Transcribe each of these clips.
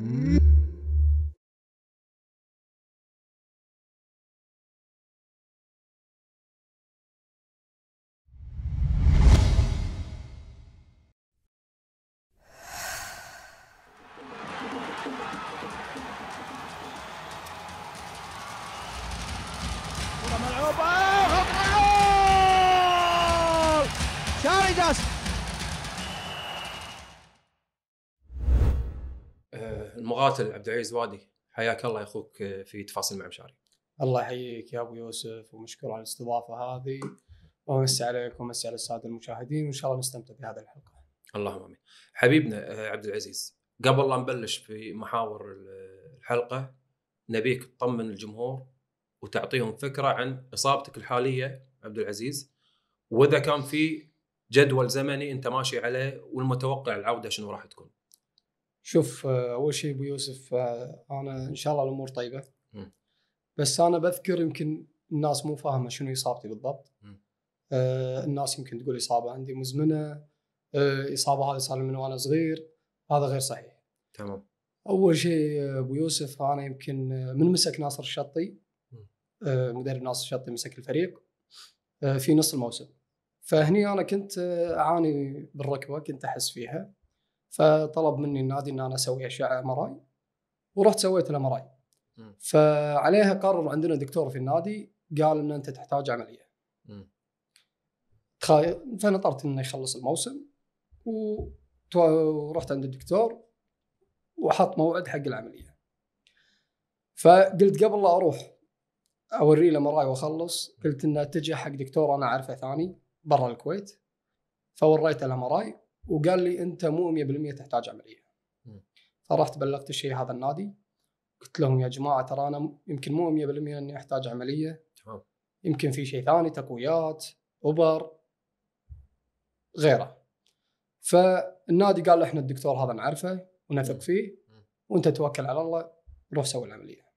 嗯 قاتل عبد العزيز وادي حياك الله يا اخوك آه، في تفاصيل مع مشاري الله يحييك يا ابو يوسف ومشكور على الاستضافه هذه ومسي عليك ومسي على الساده المشاهدين وان شاء الله نستمتع بهذه الحلقه اللهم امين حبيبنا آه، عبد العزيز قبل لا نبلش في محاور الحلقه نبيك تطمن الجمهور وتعطيهم فكره عن اصابتك الحاليه عبد العزيز واذا كان في جدول زمني انت ماشي عليه والمتوقع العوده شنو راح تكون شوف آه، اول شيء ابو يوسف آه، انا ان شاء الله الامور طيبه بس انا بذكر يمكن الناس مو فاهمه شنو اصابتي بالضبط آه، الناس يمكن تقول اصابه عندي مزمنه اصابه هذه صار من وانا صغير هذا غير صحيح تمام اول شيء ابو يوسف انا يمكن من مسك ناصر الشطي مدرب ناصر الشطي مسك الفريق في نص الموسم فهني انا كنت اعاني بالركبه كنت احس فيها فطلب مني النادي ان انا اسوي اشعه ام ار اي ورحت سويت الام ار اي فعليها قرر عندنا دكتور في النادي قال ان انت تحتاج عمليه تخيل فنطرت انه يخلص الموسم ورحت عند الدكتور وحط موعد حق العمليه فقلت قبل لا اروح اوريه له مراي واخلص قلت انه اتجه حق دكتور انا اعرفه ثاني برا الكويت فوريته له مراي وقال لي انت مو 100% تحتاج عمليه فرحت بلغت الشيء هذا النادي قلت لهم يا جماعه ترى انا يمكن مو 100% اني احتاج عمليه تمام يمكن في شيء ثاني تقويات اوبر غيره فالنادي قال احنا الدكتور هذا نعرفه ونثق فيه وانت توكل على الله روح سوي العمليه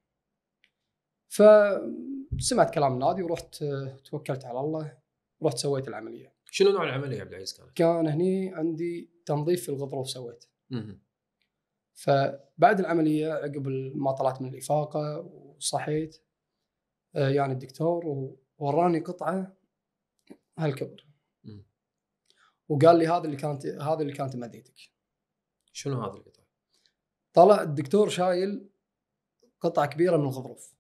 فسمعت كلام النادي ورحت توكلت على الله رحت سويت العمليه شنو نوع العمليه يا عبد العزيز كان؟ كان هني عندي تنظيف في الغضروف سويته. فبعد العمليه عقب ما طلعت من الافاقه وصحيت آه، يعني الدكتور ووراني قطعه هالكبر. وقال لي هذا اللي كانت هذا اللي كانت مديتك. شنو هذا القطعه؟ طلع الدكتور شايل قطعه كبيره من الغضروف.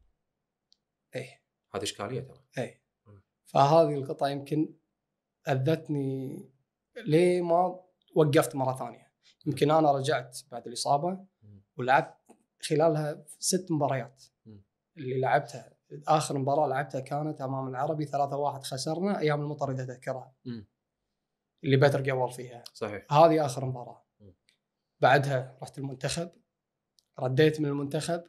ايه هذه اشكاليه ترى. ايه فهذه القطعه يمكن اذتني ليه ما وقفت مره ثانيه يمكن انا رجعت بعد الاصابه ولعبت خلالها ست مباريات اللي لعبتها اخر مباراه لعبتها كانت امام العربي 3-1 خسرنا ايام المطرد اتذكرها اللي بدر قول فيها صحيح هذه اخر مباراه بعدها رحت المنتخب رديت من المنتخب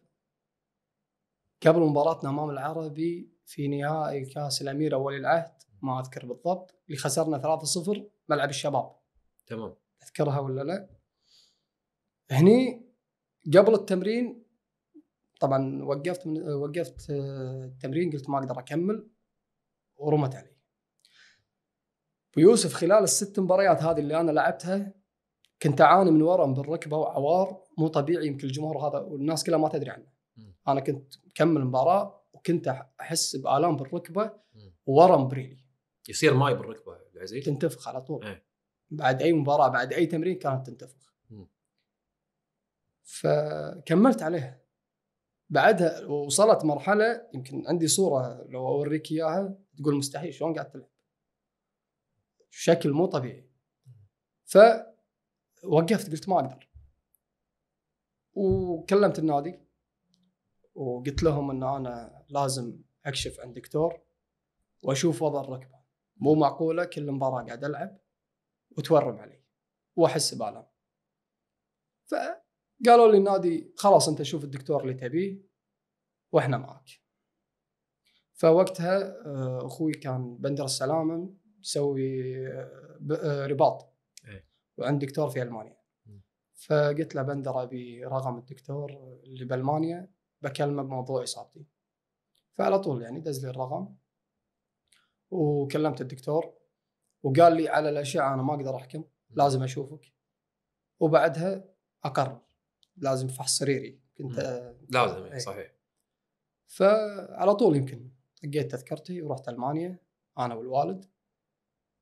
قبل مباراتنا امام العربي في نهائي كاس الامير اول العهد ما اذكر بالضبط اللي خسرنا 3-0 ملعب الشباب تمام اذكرها ولا لا؟ هني قبل التمرين طبعا وقفت من وقفت آه، التمرين قلت ما اقدر اكمل ورمت علي. ويوسف خلال الست مباريات هذه اللي انا لعبتها كنت اعاني من ورم بالركبه وعوار مو طبيعي يمكن الجمهور هذا والناس كلها ما تدري عنه. انا كنت مكمل مباراه وكنت احس بالام بالركبه وورم بريلي. يصير ماي بالركبه العزيز تنتفخ على طول ايه. بعد اي مباراه بعد اي تمرين كانت تنتفخ فكملت عليها بعدها وصلت مرحله يمكن عندي صوره لو اوريك اياها تقول مستحيل شلون قاعد تلعب شكل مو طبيعي فوقفت قلت ما اقدر وكلمت النادي وقلت لهم ان انا لازم اكشف عن دكتور واشوف وضع الركبه مو معقوله كل مباراه قاعد العب وتورم علي واحس بالام فقالوا لي النادي خلاص انت شوف الدكتور اللي تبيه واحنا معك فوقتها آه، اخوي كان بندر السلامه مسوي آه، آه، رباط إيه. وعند دكتور في المانيا فقلت له بندر ابي رقم الدكتور اللي بالمانيا بكلمه بموضوع اصابتي فعلى طول يعني دز لي الرقم وكلمت الدكتور وقال لي على الاشعه انا ما اقدر احكم لازم اشوفك وبعدها اقرر لازم فحص سريري كنت لازم ايه. صحيح فعلى طول يمكن طقيت تذكرتي ورحت المانيا انا والوالد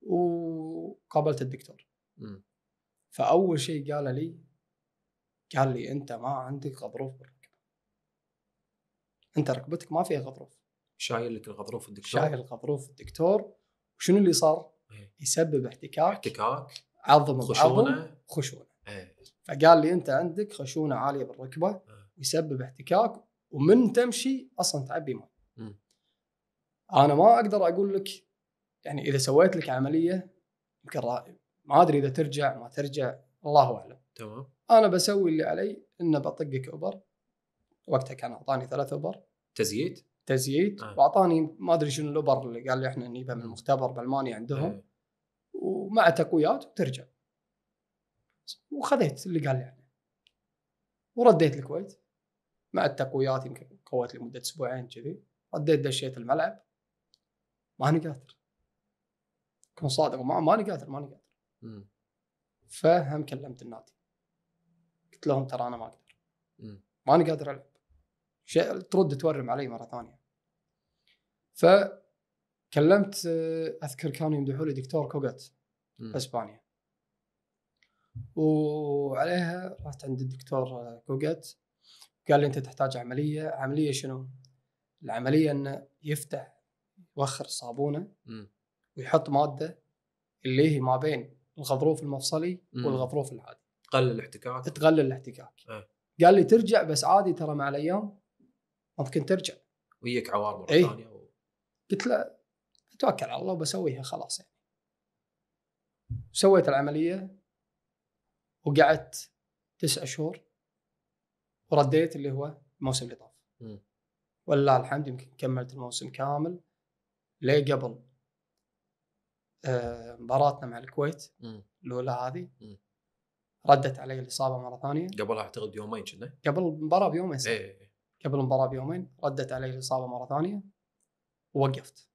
وقابلت الدكتور م. فاول شيء قال لي قال لي انت ما عندك غضروف بالركبه انت ركبتك ما فيها غضروف شايل لك الغضروف الدكتور شايل الغضروف الدكتور وشنو اللي صار؟ ايه. يسبب احتكاك احتكاك عظم بخشونه خشونه ايه. فقال لي انت عندك خشونه عاليه بالركبه ايه. يسبب احتكاك ومن تمشي اصلا تعبي ماء انا ما اقدر اقول لك يعني اذا سويت لك عمليه يمكن ما ادري اذا ترجع ما ترجع الله اعلم تمام انا بسوي اللي علي انه بطقك اوبر وقتها كان اعطاني ثلاث اوبر تزييت تزييت آه. نعم. واعطاني ما ادري شنو الابر اللي قال لي احنا نجيبها من المختبر بالمانيا عندهم آه. ومع تقويات وترجع وخذيت اللي قال لي عنه ورديت الكويت مع التقويات يمكن قوت لمده اسبوعين كذي رديت دشيت الملعب ماني قادر كن صادق ماني قادر ماني قادر فهم كلمت النادي قلت لهم ترى انا ما اقدر ماني قادر العب ترد تورم علي مره ثانيه فكلمت آه، اذكر كانوا يمدحوا لي دكتور كوغت اسبانيا وعليها رحت عند الدكتور آه، كوغات قال لي انت تحتاج عمليه عمليه شنو؟ العمليه انه يفتح يوخر الصابونه ويحط ماده اللي هي ما بين الغضروف المفصلي مم. والغضروف العادي تقلل الاحتكاك تقلل الاحتكاك أه. قال لي ترجع بس عادي ترى مع الايام ممكن ترجع ويك عوار مره إيه. ثانيه و... قلت له اتوكل على الله وبسويها خلاص يعني سويت العمليه وقعدت تسع شهور ورديت اللي هو الموسم اللي طاف ولله الحمد يمكن كملت الموسم كامل ليه قبل آه مباراتنا مع الكويت الاولى هذه ردت علي الاصابه مره ثانيه قبل اعتقد يومين كنا قبل المباراه بيومين ايه قبل المباراه بيومين ردت علي الاصابه مره ثانيه ووقفت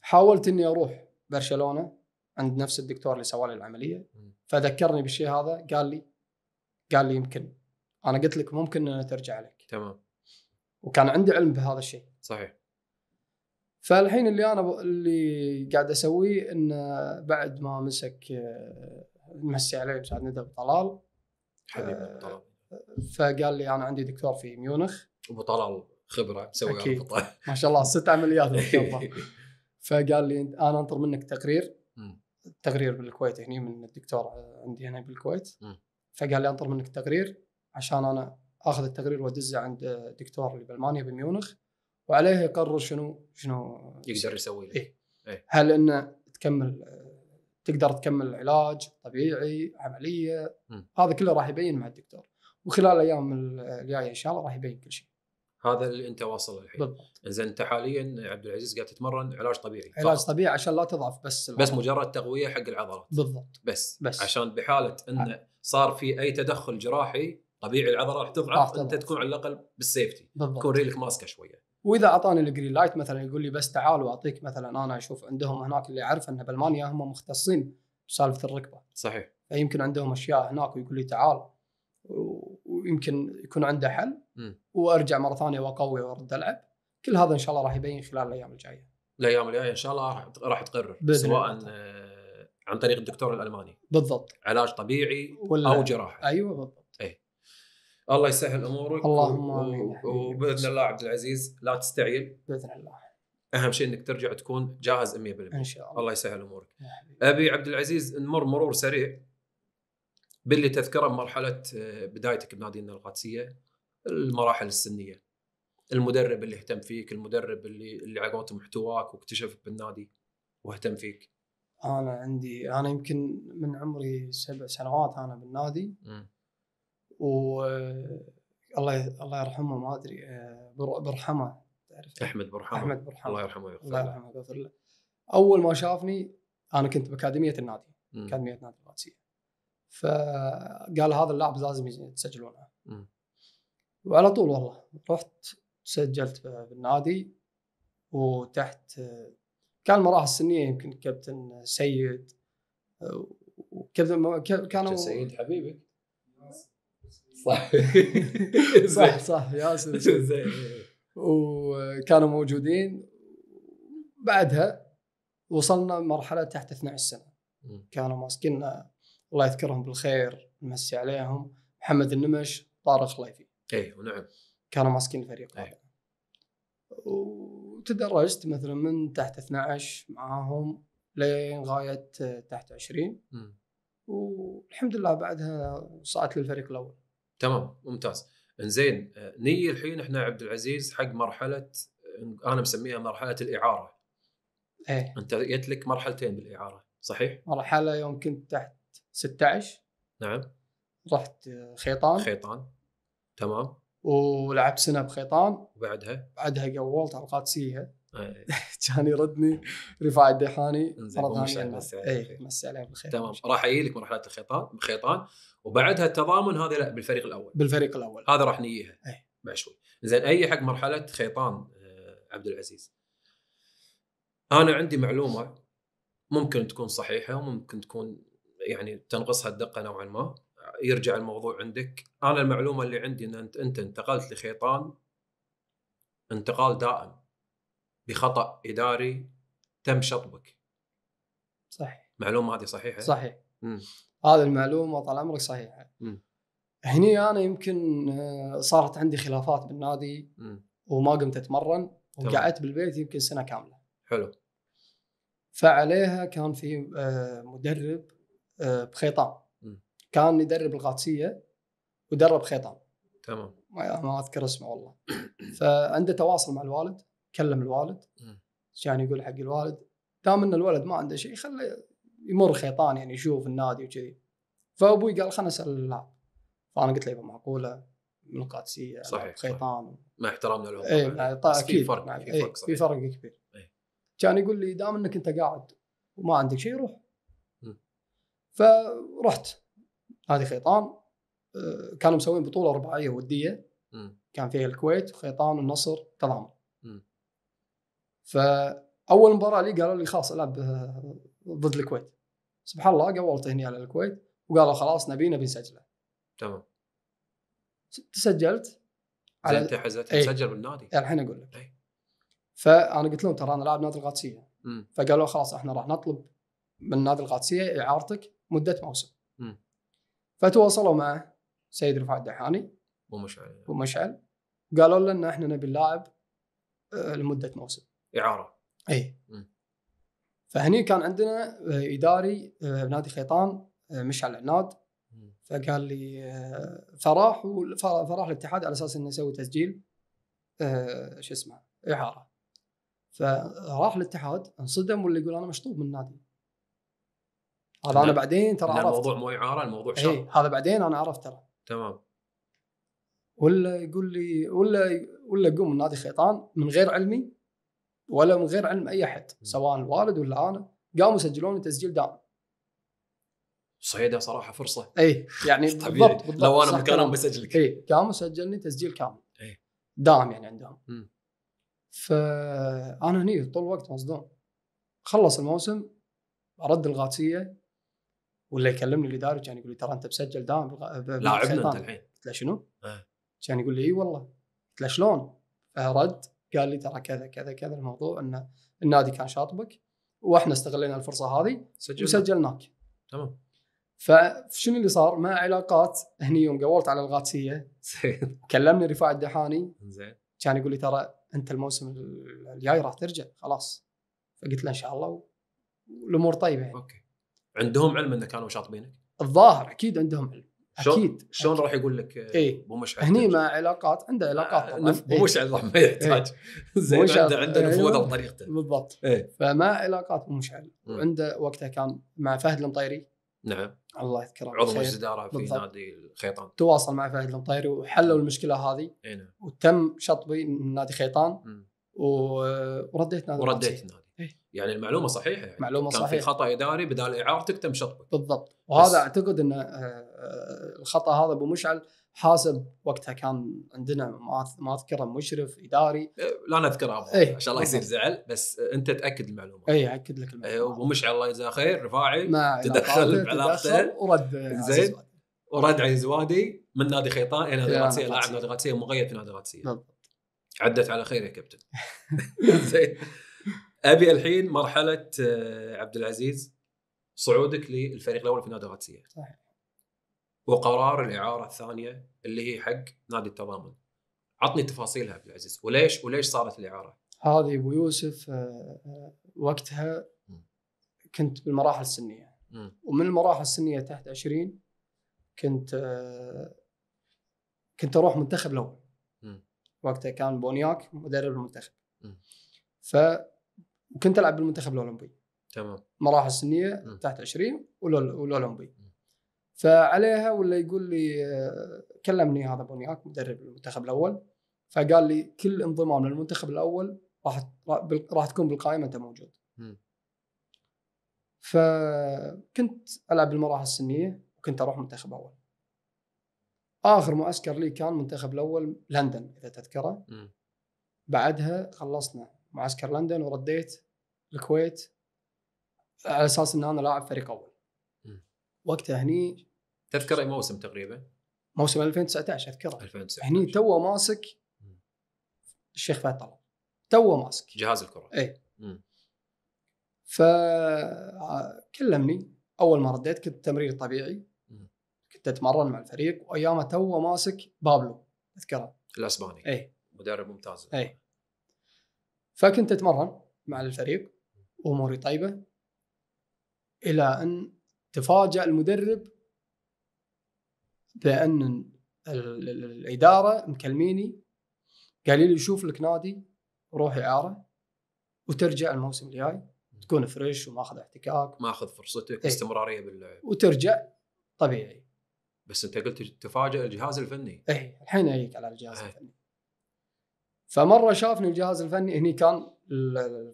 حاولت اني اروح برشلونه عند نفس الدكتور اللي سوى لي العمليه فذكرني بالشيء هذا قال لي قال لي يمكن انا قلت لك ممكن انها ترجع لك تمام وكان عندي علم بهذا الشيء صحيح فالحين اللي انا ب... اللي قاعد اسويه انه بعد ما مسك آه، مسي علي مساعد ندى طلال حبيب آه، طلال فقال لي انا عندي دكتور في ميونخ ابو طلال خبره مسوي ما شاء الله ست عمليات فقال لي انا انطر منك تقرير تقرير بالكويت هني من الدكتور عندي هنا بالكويت فقال لي انطر منك تقرير عشان انا اخذ التقرير وادزه عند الدكتور اللي بالمانيا بميونخ وعليه يقرر شنو شنو يقدر يسوي لك إيه؟ إيه؟ هل انه تكمل تقدر تكمل علاج طبيعي عمليه م. هذا كله راح يبين مع الدكتور وخلال الايام الجايه ان شاء الله راح يبين كل شيء. هذا اللي انت واصل الحين. بالضبط. زين انت حاليا عبد العزيز قاعد تتمرن علاج طبيعي. علاج فقط. طبيعي عشان لا تضعف بس العضلات. بس مجرد تقويه حق العضلات. بالضبط. بس بس عشان بحاله انه نعم. صار في اي تدخل جراحي طبيعي العضله راح تضعف انت تكون على الاقل بالسيفتي. بالضبط. تكون ريلك ماسكه شويه. واذا اعطاني الجرين لايت مثلا يقول لي بس تعال واعطيك مثلا انا اشوف عندهم هناك اللي اعرف انه بالمانيا هم مختصين بسالفه الركبه. صحيح. فيمكن عندهم اشياء هناك ويقول لي تعال ويمكن يكون عنده حل وارجع مره ثانيه واقوي وارد العب كل هذا ان شاء الله راح يبين خلال الايام الجايه الايام الجايه ان شاء الله راح تقرر سواء آه، عن طريق الدكتور الالماني بالضبط علاج طبيعي ولا او جراحه ايوه بالضبط اي الله يسهل امورك اللهم امين وباذن الله عبد العزيز لا تستعجل باذن الله اهم شيء انك ترجع تكون جاهز 100% ان شاء الله الله يسهل امورك ابي عبد العزيز نمر مرور سريع باللي تذكره مرحله آه، بدايتك بنادينا القادسيه المراحل السنيه المدرب اللي اهتم فيك المدرب اللي اللي على محتواك واكتشفك بالنادي واهتم فيك انا عندي انا يمكن من عمري سبع سنوات انا بالنادي و آه، الله الله يرحمه ما ادري آه، برحمه تعرف احمد برحمه احمد برحمه الله يرحمه ويغفر الله يرحمه ويغفر له اول ما شافني انا كنت باكاديميه النادي اكاديميه نادي القادسيه فقال هذا اللاعب لازم تسجلونه وعلى طول والله رحت سجلت بالنادي وتحت كان المراحل السنيه يمكن كابتن سيد وكابتن كانوا سيد حبيبك صح صح صح ياسر وكانوا موجودين بعدها وصلنا مرحله تحت 12 سنه كانوا ماسكيننا الله يذكرهم بالخير نمسي عليهم محمد النمش طارق خليفي اي ونعم كانوا ماسكين الفريق هذا إيه. وتدرجت مثلا من تحت 12 معاهم لين غايه تحت 20 م. والحمد لله بعدها صعدت للفريق الاول تمام ممتاز انزين آه، ني الحين احنا عبد العزيز حق مرحله انا مسميها مرحله الاعاره ايه انت جت لك مرحلتين بالاعاره صحيح؟ مرحله يوم كنت تحت 16 نعم رحت آه، خيطان خيطان تمام ولعبت سنه بخيطان وبعدها بعدها قولت على القادسيه كان يردني رفاع الديحاني مره ثانيه اي مسي عليه بالخير تمام راح اجي لك مرحله الخيطان بخيطان وبعدها التضامن هذا لا بالفريق الاول بالفريق الاول هذا راح نجيها إيه. بعد شوي زين اي حق مرحله خيطان آه، عبد العزيز انا عندي معلومه ممكن تكون صحيحه وممكن تكون يعني تنقصها الدقه نوعا ما يرجع الموضوع عندك انا المعلومه اللي عندي ان انت, انت انتقلت لخيطان انتقال دائم بخطا اداري تم شطبك صح المعلومه هذه صحيحه صحيح امم هذه المعلومه طال عمرك صحيحه امم هني انا يمكن آه، صارت عندي خلافات بالنادي وما قمت اتمرن وقعدت بالبيت يمكن سنه كامله حلو فعليها كان في آه، مدرب آه، بخيطان كان يدرب القادسيه ودرب خيطان تمام ما اذكر اسمه والله فعنده تواصل مع الوالد كلم الوالد كان يقول حق الوالد دام ان الولد ما عنده شيء خله يمر خيطان يعني يشوف النادي وكذي فابوي قال خلنا اسال اللاعب فانا قلت له معقوله من القادسيه صحيح خيطان صحيح. مع احترامنا لهم اي اكيد في إيه، فرق في فرق, صحيح. في فرق كبير إيه. كان يقول لي دام انك انت قاعد وما عندك شيء روح فرحت نادي خيطان آه، كانوا مسوين بطوله رباعيه وديه كان فيها الكويت وخيطان والنصر تضامن فاول مباراه لي قالوا لي خلاص العب آه، ضد الكويت سبحان الله قولت هني على الكويت وقالوا خلاص نبي نبي نسجله تمام تسجلت على انت إيه. حزت تسجل بالنادي إيه، الحين اقول لك إيه. فانا قلت لهم ترى انا لاعب نادي القادسيه فقالوا خلاص احنا راح نطلب من نادي القادسيه اعارتك مده موسم فتواصلوا مع سيد رفاع الدحاني ومشعل ومشعل قالوا لنا احنا نبي اللاعب آه، لمده موسم اعاره اي فهني كان عندنا آه، اداري بنادي آه، خيطان مشعل عناد فقال لي فراح فراح الاتحاد على اساس انه يسوي تسجيل شو اسمه اعاره فراح الاتحاد انصدم واللي يقول انا مشطوب من النادي هذا انا بعدين ترى عرفت الموضوع مو اعاره الموضوع إيه، شر اي هذا بعدين انا عرفت ترى تمام ولا يقول لي ولا ولا قوم نادي خيطان من غير علمي ولا من غير علم اي احد سواء الوالد ولا انا قاموا سجلوني تسجيل دائم صيده صراحه فرصه اي يعني بالضبط بالضبط لو انا مكانهم بسجلك اي قاموا سجلني تسجيل كامل اي دائم يعني عندهم فانا هني طول الوقت مصدوم خلص الموسم ارد الغاتسيه ولا يكلمني الاداري كان يقول لي ترى انت مسجل دائم لاعبنا انت الحين قلت له شنو؟ آه. كان يقول لي اي والله قلت له شلون؟ فرد قال لي ترى كذا كذا كذا الموضوع انه النادي كان شاطبك واحنا استغلينا الفرصه هذه سجلنا. وسجلناك تمام فشنو اللي صار؟ مع علاقات هني يوم قولت على الغاتسيه زين كلمني رفاع الدحاني زين كان يقول لي ترى انت الموسم الجاي راح ترجع خلاص فقلت له ان شاء الله والامور طيبه يعني. اوكي عندهم علم انه كانوا شاطبينك؟ الظاهر اكيد عندهم علم اكيد شلون راح يقول لك آه، ايه ابو مشعل هني مع علاقات عنده علاقات آه، طبعا ابو إيه. مشعل ما إيه. يحتاج زين عنده عنده إيه، نفوذه بطريقته بالضبط ايه فما علاقات ابو مشعل وعنده وقتها كان مع فهد المطيري نعم الله يذكره عضو مجلس اداره في بالضبط. نادي الخيطان تواصل مع فهد المطيري وحلوا المشكله هذه اي نعم وتم شطبي من نادي خيطان ورديت نادي ورديت نادي يعني المعلومه صحيحه يعني معلومه كان صحيحه في خطا اداري بدال اعارتك تم شطبك بالضبط وهذا بس. اعتقد ان آه، آه، الخطا هذا ابو مشعل حاسب وقتها كان عندنا ما اذكره مشرف اداري إيه، لا نذكره ابو ايه عشان الله يصير زعل بس آه، انت تاكد المعلومه اي اكد لك المعلومه إيه، ابو مشعل الله يجزاه خير رفاعي تدخل بعلاقته ورد زين ورد عزيز وادي من نادي خيطان الى نادي غاتسيه لاعب نادي غاتسيه ومغيب في نادي غاتسيه عدت على خير يا كابتن زين ابي الحين مرحله آه، عبد العزيز صعودك للفريق الاول في نادي القادسيه صحيح وقرار الاعاره الثانيه اللي هي حق نادي التضامن عطني تفاصيلها عبد العزيز وليش وليش صارت الاعاره؟ هذه ابو يوسف آه، آه، وقتها كنت بالمراحل السنيه ومن المراحل السنيه تحت 20 كنت كنت اروح منتخب الاول وقتها كان بونياك مدرب المنتخب ف وكنت العب بالمنتخب الاولمبي تمام مراحل سنيه تحت 20 والاولمبي فعليها ولا يقول لي آه، كلمني هذا بونياك مدرب المنتخب الاول فقال لي كل انضمام للمنتخب الاول راح راح تكون بالقائمه انت موجود. فكنت العب بالمراحل السنيه وكنت اروح منتخب اول. اخر معسكر لي كان منتخب الاول لندن اذا تذكره. بعدها خلصنا معسكر لندن ورديت الكويت على اساس ان انا لاعب فريق اول وقتها هني تذكر اي موسم تقريبا؟ موسم 2019 اذكره 2019 هني تو ماسك الشيخ فهد طلال تو ماسك جهاز الكره اي فكلمني آه، اول ما رديت كنت تمرير طبيعي كنت اتمرن مع الفريق وايامها تو ماسك بابلو اذكره الاسباني اي مدرب ممتاز اي فكنت اتمرن مع الفريق واموري طيبه الى ان تفاجأ المدرب بان الاداره مكلميني قالوا لي شوف لك نادي روح اعاره وترجع الموسم الجاي تكون فريش وماخذ احتكاك ماخذ فرصتك إيه. استمراريه باللعب وترجع طبيعي بس انت قلت تفاجئ الجهاز الفني اي الحين اجيك على الجهاز ايه. الفني فمره شافني الجهاز الفني هني كان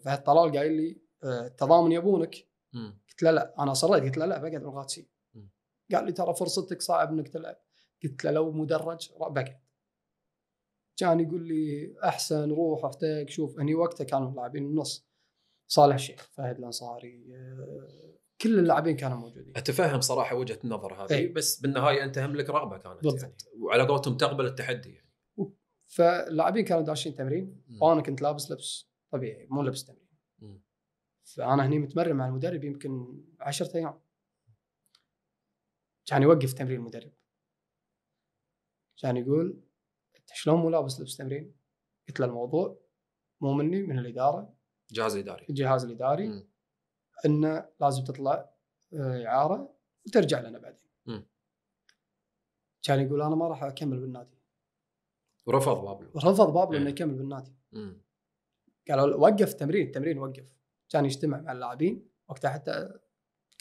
فهد طلال قايل لي التضامن آه، يبونك قلت له لا انا اصريت قلت له لا بقعد بالغاتسي قال لي ترى فرصتك صعب انك تلعب قلت له لو مدرج بقعد كان يقول لي احسن روح افتك شوف هني وقتها كانوا اللاعبين النص صالح الشيخ فهد الانصاري آه، كل اللاعبين كانوا موجودين اتفهم صراحه وجهه النظر هذه إيه. بس بالنهايه انت هم لك رغبه كانت بالضبط. يعني وعلى قولتهم تقبل التحدي فاللاعبين كانوا داشين تمرين وانا كنت لابس لبس طبيعي مو لبس تمرين فانا هني متمرن مع المدرب يمكن 10 ايام كان يوقف تمرين المدرب كان يقول انت شلون مو لابس لبس تمرين؟ قلت له الموضوع مو مني من الاداره جهاز الاداري الجهاز الاداري م. انه لازم تطلع آه، اعاره وترجع لنا بعدين كان يقول انا ما راح اكمل بالنادي ورفض بابلو رفض بابلو انه إيه. يكمل بالنادي قالوا وقف تمرين التمرين وقف كان يجتمع مع اللاعبين وقتها حتى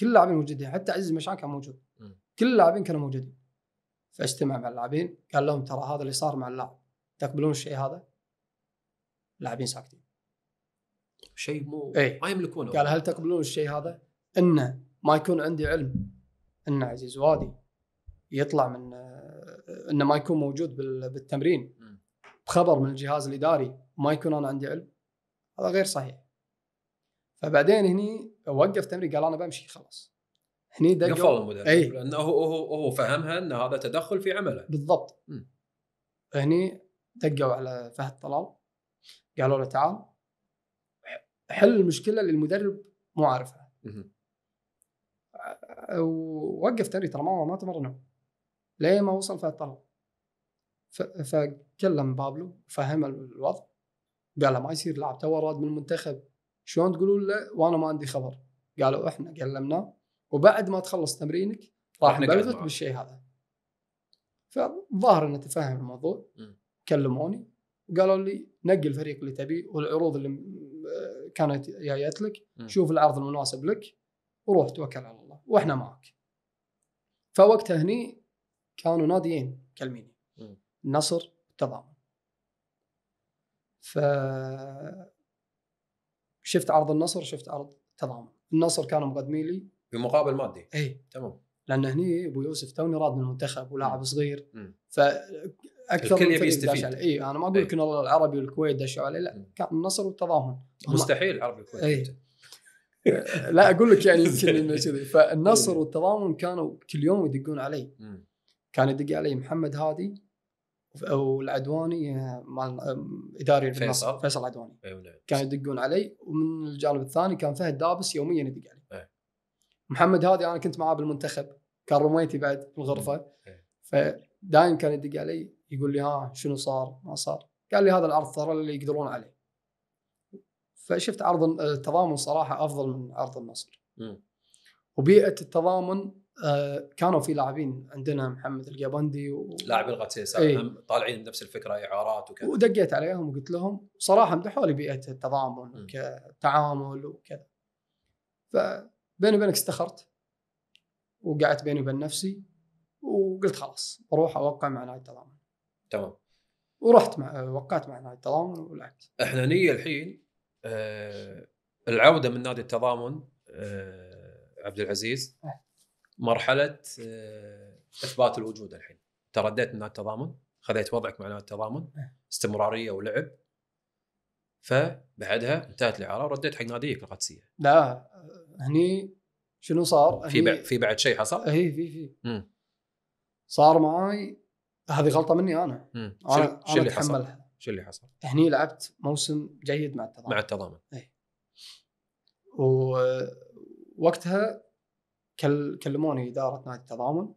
كل اللاعبين موجودين حتى عزيز مشعل كان موجود م. كل اللاعبين كانوا موجودين فاجتمع مع اللاعبين قال لهم ترى هذا اللي صار مع اللاعب تقبلون الشيء هذا؟ اللاعبين ساكتين شيء مو ايه؟ ما يملكونه قال هل تقبلون الشيء هذا؟ انه ما يكون عندي علم ان عزيز وادي يطلع من آه، انه ما يكون موجود بالتمرين بخبر من الجهاز الاداري ما يكون انا عندي علم هذا غير صحيح فبعدين هني وقف تمرين قال انا بمشي خلاص هني دقوا قفل المدرب اي لانه هو هو فهمها ان هذا تدخل في عمله بالضبط م. هني دقوا على فهد طلال قالوا له تعال حل المشكله اللي المدرب مو عارفها آه، ووقف تمرين ترى ما ما تمرنوا ليه ما وصل في الطلب فكلم بابلو فهم الوضع قال ما يصير لاعب تو راد من المنتخب شلون تقولون له وانا ما عندي خبر قالوا احنا كلمناه وبعد ما تخلص تمرينك راح نبلغك بالشيء هذا فظاهر انه تفهم الموضوع م. كلموني وقالوا لي نقي الفريق اللي تبيه والعروض اللي آه، كانت جايت لك شوف العرض المناسب لك وروح توكل على الله واحنا معك فوقتها هني كانوا ناديين كالمينيا النصر والتضامن ف شفت عرض النصر شفت عرض التضامن النصر كانوا مقدمين لي بمقابل مادي اي تمام لان هني ابو يوسف توني راد من المنتخب ولاعب صغير فاكثر الكل يبي يستفيد اي انا ما اقول إيه. لك ان العربي والكويت دشوا عليه لا كان النصر والتضامن مستحيل العربي والكويت إيه. لا اقول لك يعني يمكن انه كذي فالنصر إيه. والتضامن كانوا كل يوم يدقون علي كان يدق علي محمد هادي والعدواني آه، مال آه، اداري فيصل فيصل العدواني أيوة نعم. كانوا يدقون علي ومن الجانب الثاني كان فهد دابس يوميا يدق علي أيوة. محمد هادي انا كنت معاه بالمنتخب كان رميتي بعد في الغرفه أيوة. فدايم كان يدق علي يقول لي ها آه، شنو صار ما صار قال لي هذا العرض ترى اللي يقدرون عليه فشفت عرض التضامن صراحه افضل من عرض النصر وبيئه التضامن آه، كانوا في لاعبين عندنا محمد القيبندي و... لاعبين الغتيس ايه. طالعين بنفس الفكره اعارات وكذا ودقيت عليهم وقلت لهم صراحه مدحوا لي بيئه التضامن كتعامل وكذا فبيني وبينك استخرت وقعدت بيني وبين نفسي وقلت خلاص بروح اوقع مع نادي التضامن تمام ورحت مع وقعت مع نادي التضامن ولعبت احنا نية الحين آه العوده من نادي التضامن آه عبد العزيز أه. مرحله آه، اثبات الوجود الحين ترديت من التضامن خذيت وضعك مع التضامن إيه. استمراريه ولعب فبعدها انتهت الاعاره ورديت حق ناديك القدسيه لا هني شنو صار؟ في بعد في بعد شيء حصل؟ اي في في صار معاي هذه غلطه مني انا مم. انا شو اللي حصل؟ شو اللي حصل؟ هني لعبت موسم جيد مع التضامن مع التضامن اي ووقتها كلموني اداره نادي التضامن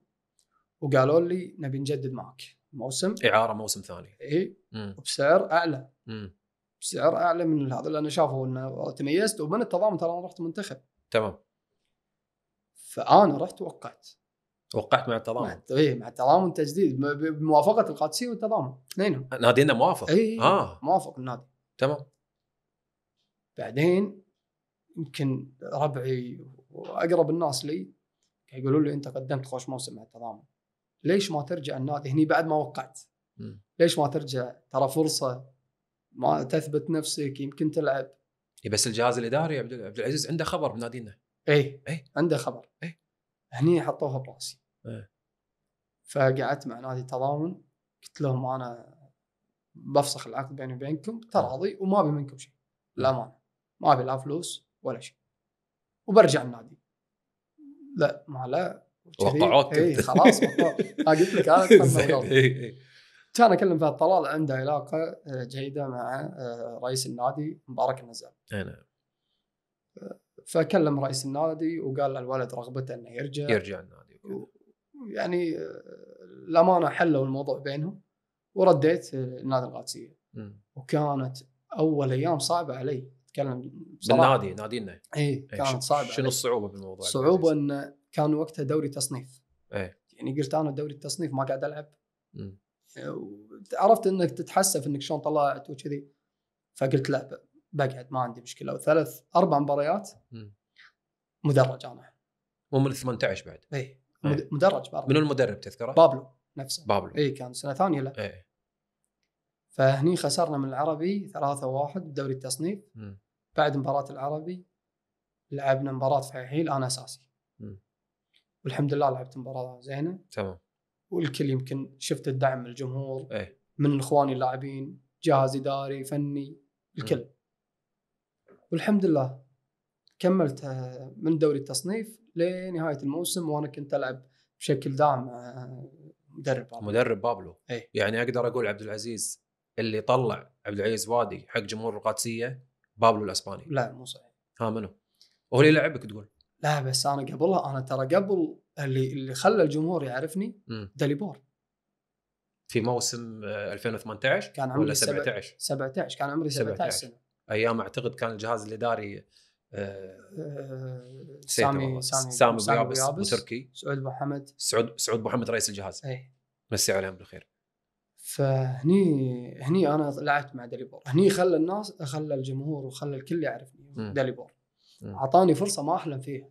وقالوا لي نبي نجدد معك موسم اعاره موسم ثاني اي وبسعر اعلى مم. بسعر اعلى من هذا لان شافوا انه تميزت ومن التضامن ترى انا رحت منتخب تمام فانا رحت وقعت وقعت مع التضامن اي مع التضامن تجديد بموافقه القادسيه والتضامن اثنينهم نادينا موافق اي آه. موافق النادي تمام بعدين يمكن ربعي واقرب الناس لي يقولوا لي انت قدمت خوش موسم مع التضامن ليش ما ترجع النادي هني بعد ما وقعت ليش ما ترجع ترى فرصه ما تثبت نفسك يمكن تلعب إيه، بس الجهاز الاداري عبد العزيز عنده خبر بنادينا اي اي عنده خبر اي هني حطوها براسي إيه؟ فقعدت مع نادي التضامن قلت لهم انا بفسخ العقد بيني وبينكم تراضي وما ابي منكم شيء إيه. للامانه ما ابي لا فلوس ولا شيء وبرجع النادي لا ما لا وقعوك اي خلاص قلت لك انا إيه، إيه. كان اكلم فهد طلال عنده علاقه آه، جيده مع آه، رئيس النادي مبارك النزال اي نعم فكلم رئيس النادي وقال الولد رغبته انه يرجع يرجع النادي يعني آه، الامانه حلوا الموضوع بينهم ورديت نادي القادسيه وكانت اول ايام صعبه علي اتكلم بصراحه بالنادي نادينا اي إيه، كانت صعبه شنو الصعوبه بالموضوع؟ الصعوبه انه كان وقتها دوري تصنيف اي يعني قلت انا دوري التصنيف ما قاعد العب عرفت انك تتحسف انك شلون طلعت وكذي فقلت لا بقعد ما عندي مشكله وثلاث اربع مباريات مدرج انا مو من 18 بعد اي إيه. مدرج باربع. من المدرب تذكره؟ بابلو نفسه بابلو اي كان سنه ثانيه له اي فهني خسرنا من العربي 3-1 بدوري التصنيف م. بعد مباراه العربي لعبنا مباراه فيحيل انا اساسي م. والحمد لله لعبت مباراه زينه تمام والكل يمكن شفت الدعم من الجمهور ايه؟ من اخواني اللاعبين جهاز اداري فني الكل م. والحمد لله كملت آه، من دوري التصنيف لنهايه الموسم وانا كنت العب بشكل دائم مع آه، مدرب بابلو مدرب بابلو ايه؟ يعني اقدر اقول عبد العزيز اللي طلع عبد العزيز وادي حق جمهور القادسيه بابلو الاسباني لا مو صحيح ها منو؟ هو اللي لعبك تقول لا بس انا قبلها انا ترى قبل اللي اللي خلى الجمهور يعرفني داليبور في موسم 2018 آه، كان عمري ولا 17 17 كان عمري 17 سنه ايام اعتقد كان الجهاز الاداري آه, آه، سامي سامي سامي بيابس, بيابس وتركي سعود ابو حمد سعود سعود ابو حمد رئيس الجهاز اي مسي عليهم بالخير فهني هني انا لعبت مع داليبور هني خلى الناس خلى الجمهور وخلى الكل يعرفني داليبور اعطاني فرصه ما احلم فيها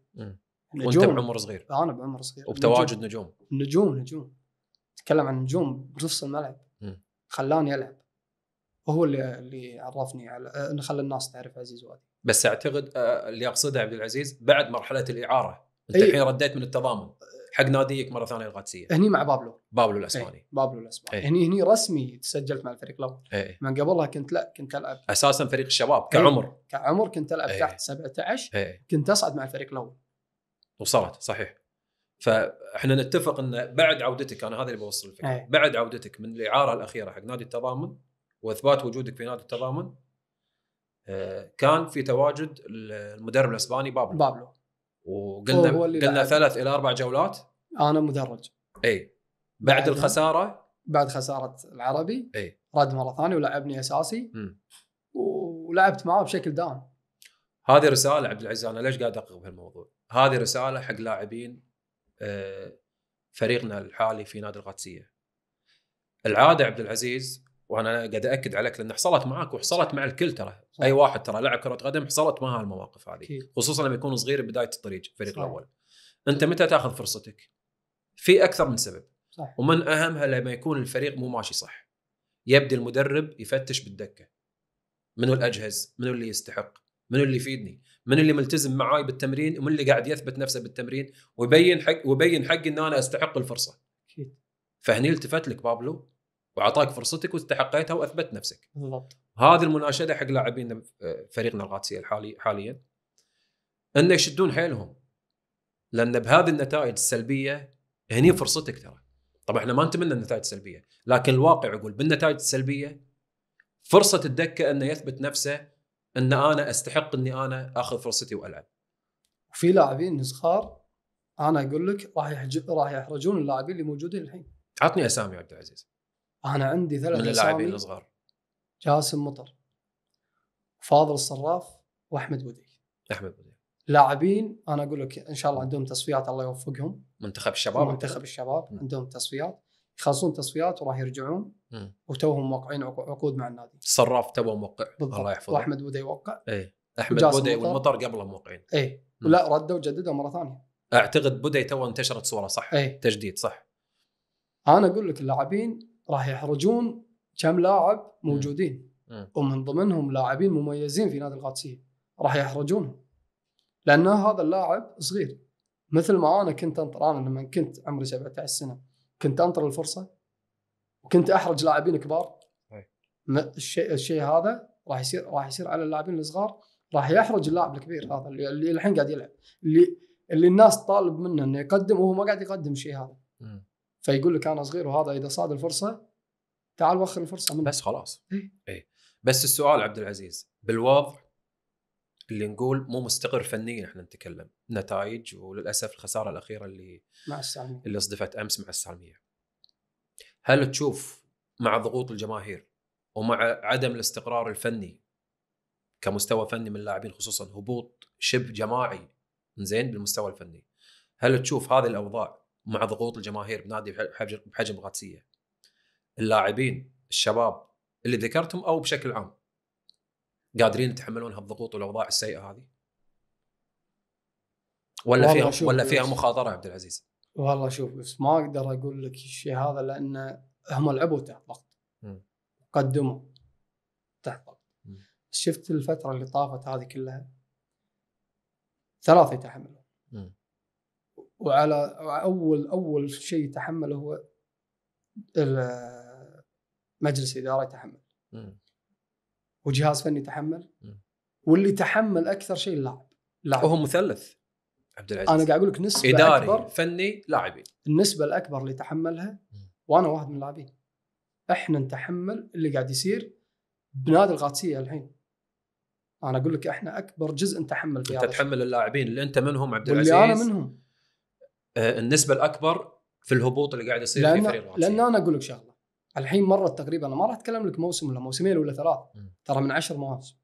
وانت بعمر صغير انا بعمر صغير وبتواجد نجوم نجوم نجوم تكلم عن نجوم بنص الملعب م. خلاني العب وهو اللي اللي عرفني على انه خلى الناس تعرف عزيز وادي بس اعتقد آه، اللي اقصده عبد العزيز بعد مرحله الاعاره انت الحين أيه. رديت من التضامن حق ناديك مره ثانيه القادسيه هني مع بابلو بابلو إيه، الاسباني ايه بابلو الاسباني ايه هني هني رسمي تسجلت مع الفريق الاول ايه, إيه. من قبلها كنت لا كنت العب اساسا فريق الشباب إيه، كعمر ايه كعمر كنت العب ايه تحت 17 ايه كنت اصعد مع الفريق الاول وصلت صحيح فاحنا نتفق ان بعد عودتك انا هذا اللي بوصل الفكره أيه. بعد عودتك من الاعاره الاخيره حق نادي التضامن واثبات وجودك في نادي التضامن آه، كان في تواجد المدرب الاسباني بابلو بابلو وقلنا قلنا ثلاث الى اربع جولات انا مدرج اي بعد الخساره بعد خساره العربي اي رد مره ثانيه ولعبني اساسي م. ولعبت معاه بشكل دائم هذه رساله عبد العزيز انا ليش قاعد ادقق بهالموضوع؟ هذه رساله حق لاعبين آه، فريقنا الحالي في نادي القادسيه. العاده عبد العزيز وانا قاعد اكد عليك لان حصلت معك وحصلت مع الكل ترى اي واحد ترى لعب كره قدم حصلت معها المواقف هذه خصوصا لما يكون صغير بدايه الطريق الفريق الاول انت متى تاخذ فرصتك في اكثر من سبب صح. ومن اهمها لما يكون الفريق مو ماشي صح يبدي المدرب يفتش بالدكه منو الاجهز منو اللي يستحق منو اللي يفيدني منو اللي ملتزم معاي بالتمرين ومن اللي قاعد يثبت نفسه بالتمرين ويبين حق ويبين حقي ان انا استحق الفرصه اكيد فهني التفت لك بابلو واعطاك فرصتك واستحقيتها واثبت نفسك بالضبط هذه المناشده حق لاعبين فريقنا القادسيه الحالي حاليا ان يشدون حيلهم لان بهذه النتائج السلبيه هني فرصتك ترى طبعا احنا ما نتمنى النتائج السلبيه لكن الواقع يقول بالنتائج السلبيه فرصه الدكه انه يثبت نفسه ان انا استحق اني انا اخذ فرصتي والعب وفي لاعبين صغار انا اقول لك راح راح يحرجون اللاعبين اللي موجودين الحين عطني اسامي يا عبد العزيز انا عندي ثلاث من اللاعبين الصغار جاسم مطر فاضل الصراف واحمد ودي احمد ودي لاعبين انا اقول لك ان شاء الله عندهم تصفيات الله يوفقهم منتخب الشباب منتخب الشباب م. عندهم تصفيات يخلصون تصفيات وراح يرجعون وتوهم موقعين عقود مع النادي الصراف توه موقع بالضبط. الله يحفظه واحمد ودي يوقع ايه احمد بودي والمطر قبله موقعين اي لا ردوا وجددوا مره ثانيه اعتقد بودي تو انتشرت صوره صح ايه تجديد صح انا اقول لك اللاعبين راح يحرجون كم لاعب موجودين ومن ضمنهم لاعبين مميزين في نادي القادسيه راح يحرجونهم لان هذا اللاعب صغير مثل ما انا كنت انطر انا لما كنت عمري 17 سنه كنت انطر الفرصه وكنت احرج لاعبين كبار طيب. الشيء الشيء هذا راح يصير راح يصير على اللاعبين الصغار راح يحرج اللاعب الكبير هذا اللي الحين قاعد يلعب اللي اللي الناس طالب منه انه يقدم وهو ما قاعد يقدم شيء هذا فيقول لك انا صغير وهذا اذا صاد الفرصه تعال وخر الفرصه منه بس خلاص اي اي بس السؤال عبد العزيز بالوضع اللي نقول مو مستقر فنيا احنا نتكلم نتائج وللاسف الخساره الاخيره اللي مع السالميه اللي صدفت امس مع السالميه هل تشوف مع ضغوط الجماهير ومع عدم الاستقرار الفني كمستوى فني من اللاعبين خصوصا هبوط شبه جماعي زين بالمستوى الفني هل تشوف هذه الاوضاع مع ضغوط الجماهير بنادي بحجم قادسيه اللاعبين الشباب اللي ذكرتهم او بشكل عام قادرين يتحملون هالضغوط والاوضاع السيئه هذه ولا فيها ولا فيها مخاطره عبد العزيز والله شوف بس ما اقدر اقول لك الشيء هذا لان هم لعبوا تحت ضغط قدموا تحت ضغط شفت الفتره اللي طافت هذه كلها ثلاثه يتحملون وعلى اول اول شيء تحمله هو مجلس الاداره تحمل وجهاز فني تحمل واللي تحمل اكثر شيء اللاعب اللاعب وهو مثلث عبد العزيز انا قاعد اقول لك نسبه اداري أكبر فني لاعبين النسبه الاكبر اللي تحملها وانا واحد من اللاعبين احنا نتحمل اللي قاعد يصير بنادي القادسيه الحين انا اقول لك احنا اكبر جزء نتحمل فيه انت تحمل اللاعبين اللي انت منهم عبد العزيز واللي انا منهم آه، النسبه الاكبر في الهبوط اللي قاعد يصير في فريق لان انا اقول لك شغله الحين مرت تقريبا انا ما راح اتكلم لك موسم ولا موسمين ولا ثلاث ترى من عشر مواسم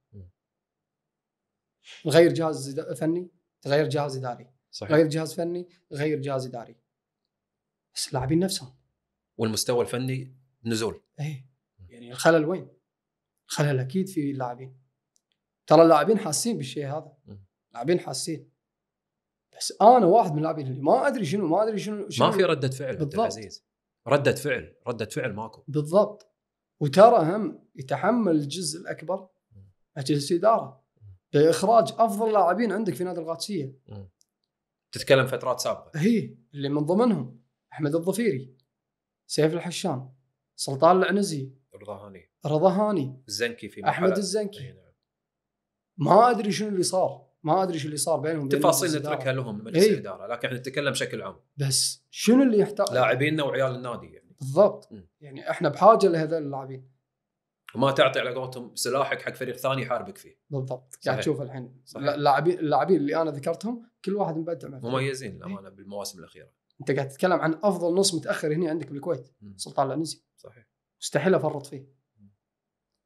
غير جهاز فني تغير جهاز اداري صحيح. غير جهاز فني غير جهاز اداري بس اللاعبين نفسهم والمستوى الفني نزول ايه يعني الخلل وين؟ الخلل اكيد في اللاعبين ترى اللاعبين حاسين بالشيء هذا اللاعبين حاسين بس انا واحد من اللاعبين اللي ما ادري شنو ما ادري شنو, شنو ما في رده فعل بالضبط عبد العزيز رده فعل رده فعل ماكو بالضبط وترى هم يتحمل الجزء الاكبر مجلس الاداره باخراج افضل لاعبين عندك في نادي القادسيه تتكلم فترات سابقه هي اللي من ضمنهم احمد الظفيري سيف الحشام سلطان العنزي رضا هاني رضا هاني الزنكي في احمد الزنكي نعم. ما ادري شنو اللي صار ما ادري شو اللي صار بينهم تفاصيل نتركها لهم مجلس إيه؟ الاداره لكن احنا نتكلم بشكل عام بس شنو اللي يحتاج لاعبيننا وعيال النادي يعني بالضبط م. يعني احنا بحاجه لهذول اللاعبين وما تعطي على قولتهم سلاحك حق فريق ثاني يحاربك فيه بالضبط قاعد تشوف الحين اللاعبين اللاعبين اللي انا ذكرتهم كل واحد مبدع مميزين إيه. للامانه إيه؟ بالمواسم الاخيره انت قاعد تتكلم عن افضل نص متاخر هنا عندك بالكويت م. سلطان العنزي صحيح مستحيل افرط فيه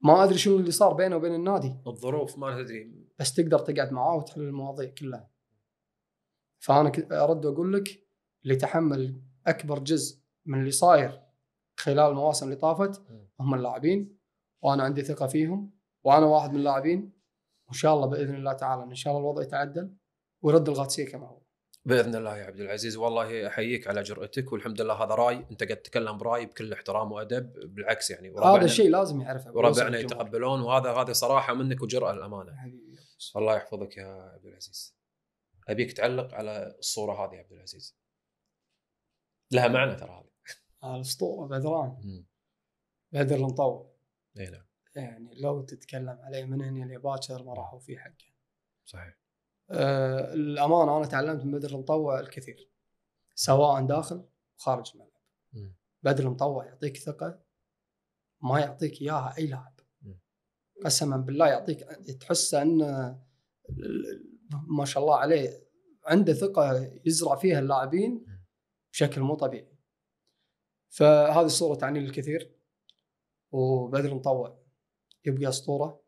ما ادري شنو اللي صار بينه وبين النادي الظروف ما تدري بس تقدر تقعد معاه وتحل المواضيع كلها فانا ارد واقول لك اللي تحمل اكبر جزء من اللي صاير خلال المواسم اللي طافت هم اللاعبين وانا عندي ثقه فيهم وانا واحد من اللاعبين وان شاء الله باذن الله تعالى ان شاء الله الوضع يتعدل ويرد الغاتسيه كما هو. باذن الله يا عبد العزيز والله احييك على جرأتك والحمد لله هذا راي انت قد تتكلم براي بكل احترام وادب بالعكس يعني هذا الشيء لازم يعرفه وربعنا يتقبلون وهذا هذه صراحه منك وجرأه للامانه. حبيبي. الله يحفظك يا عبد العزيز ابيك تعلق على الصوره هذه يا عبد العزيز لها معنى ترى هذه الاسطوره بدران بدر المطور اي نعم يعني لو تتكلم عليه من هنا لباكر ما راحوا في حقه صحيح آه الامانه انا تعلمت من بدر المطوع الكثير سواء داخل وخارج الملعب بدر المطوع يعطيك ثقه ما يعطيك اياها اي لاعب قسما بالله يعطيك تحس انه ما شاء الله عليه عنده ثقه يزرع فيها اللاعبين بشكل مو طبيعي. فهذه الصوره تعني الكثير وبدر مطوع يبقى اسطوره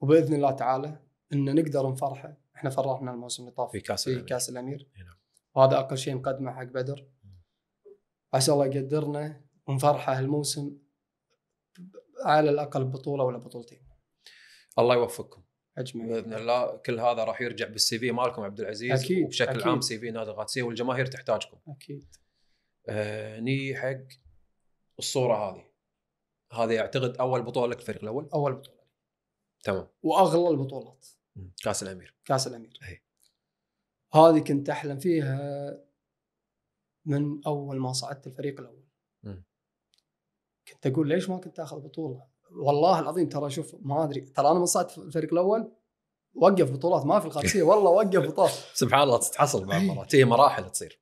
وباذن الله تعالى ان نقدر نفرحه احنا فرحنا الموسم اللي طاف في كاس في كاس الامير نعم. وهذا اقل شيء مقدمه حق بدر عسى الله يقدرنا ونفرحه الموسم على الاقل بطوله ولا بطولتين الله يوفقكم اجمعين باذن يعني. الله كل هذا راح يرجع بالسي في مالكم عبد العزيز أكيد. وبشكل أكيد. عام سي في نادي القادسيه والجماهير تحتاجكم اكيد آه ني حق الصوره هذه هذه اعتقد اول بطوله لك الفريق الاول اول بطوله تمام واغلى البطولات كاس الامير كاس الامير اي هذه كنت احلم فيها من اول ما صعدت الفريق الاول كنت اقول ليش ما كنت اخذ بطوله؟ والله العظيم ترى شوف ما ادري ترى انا من صعدت في الفريق الاول وقف بطولات ما في القادسيه والله وقف بطولات سبحان الله تتحصل بعض إيه. المرات هي مراحل تصير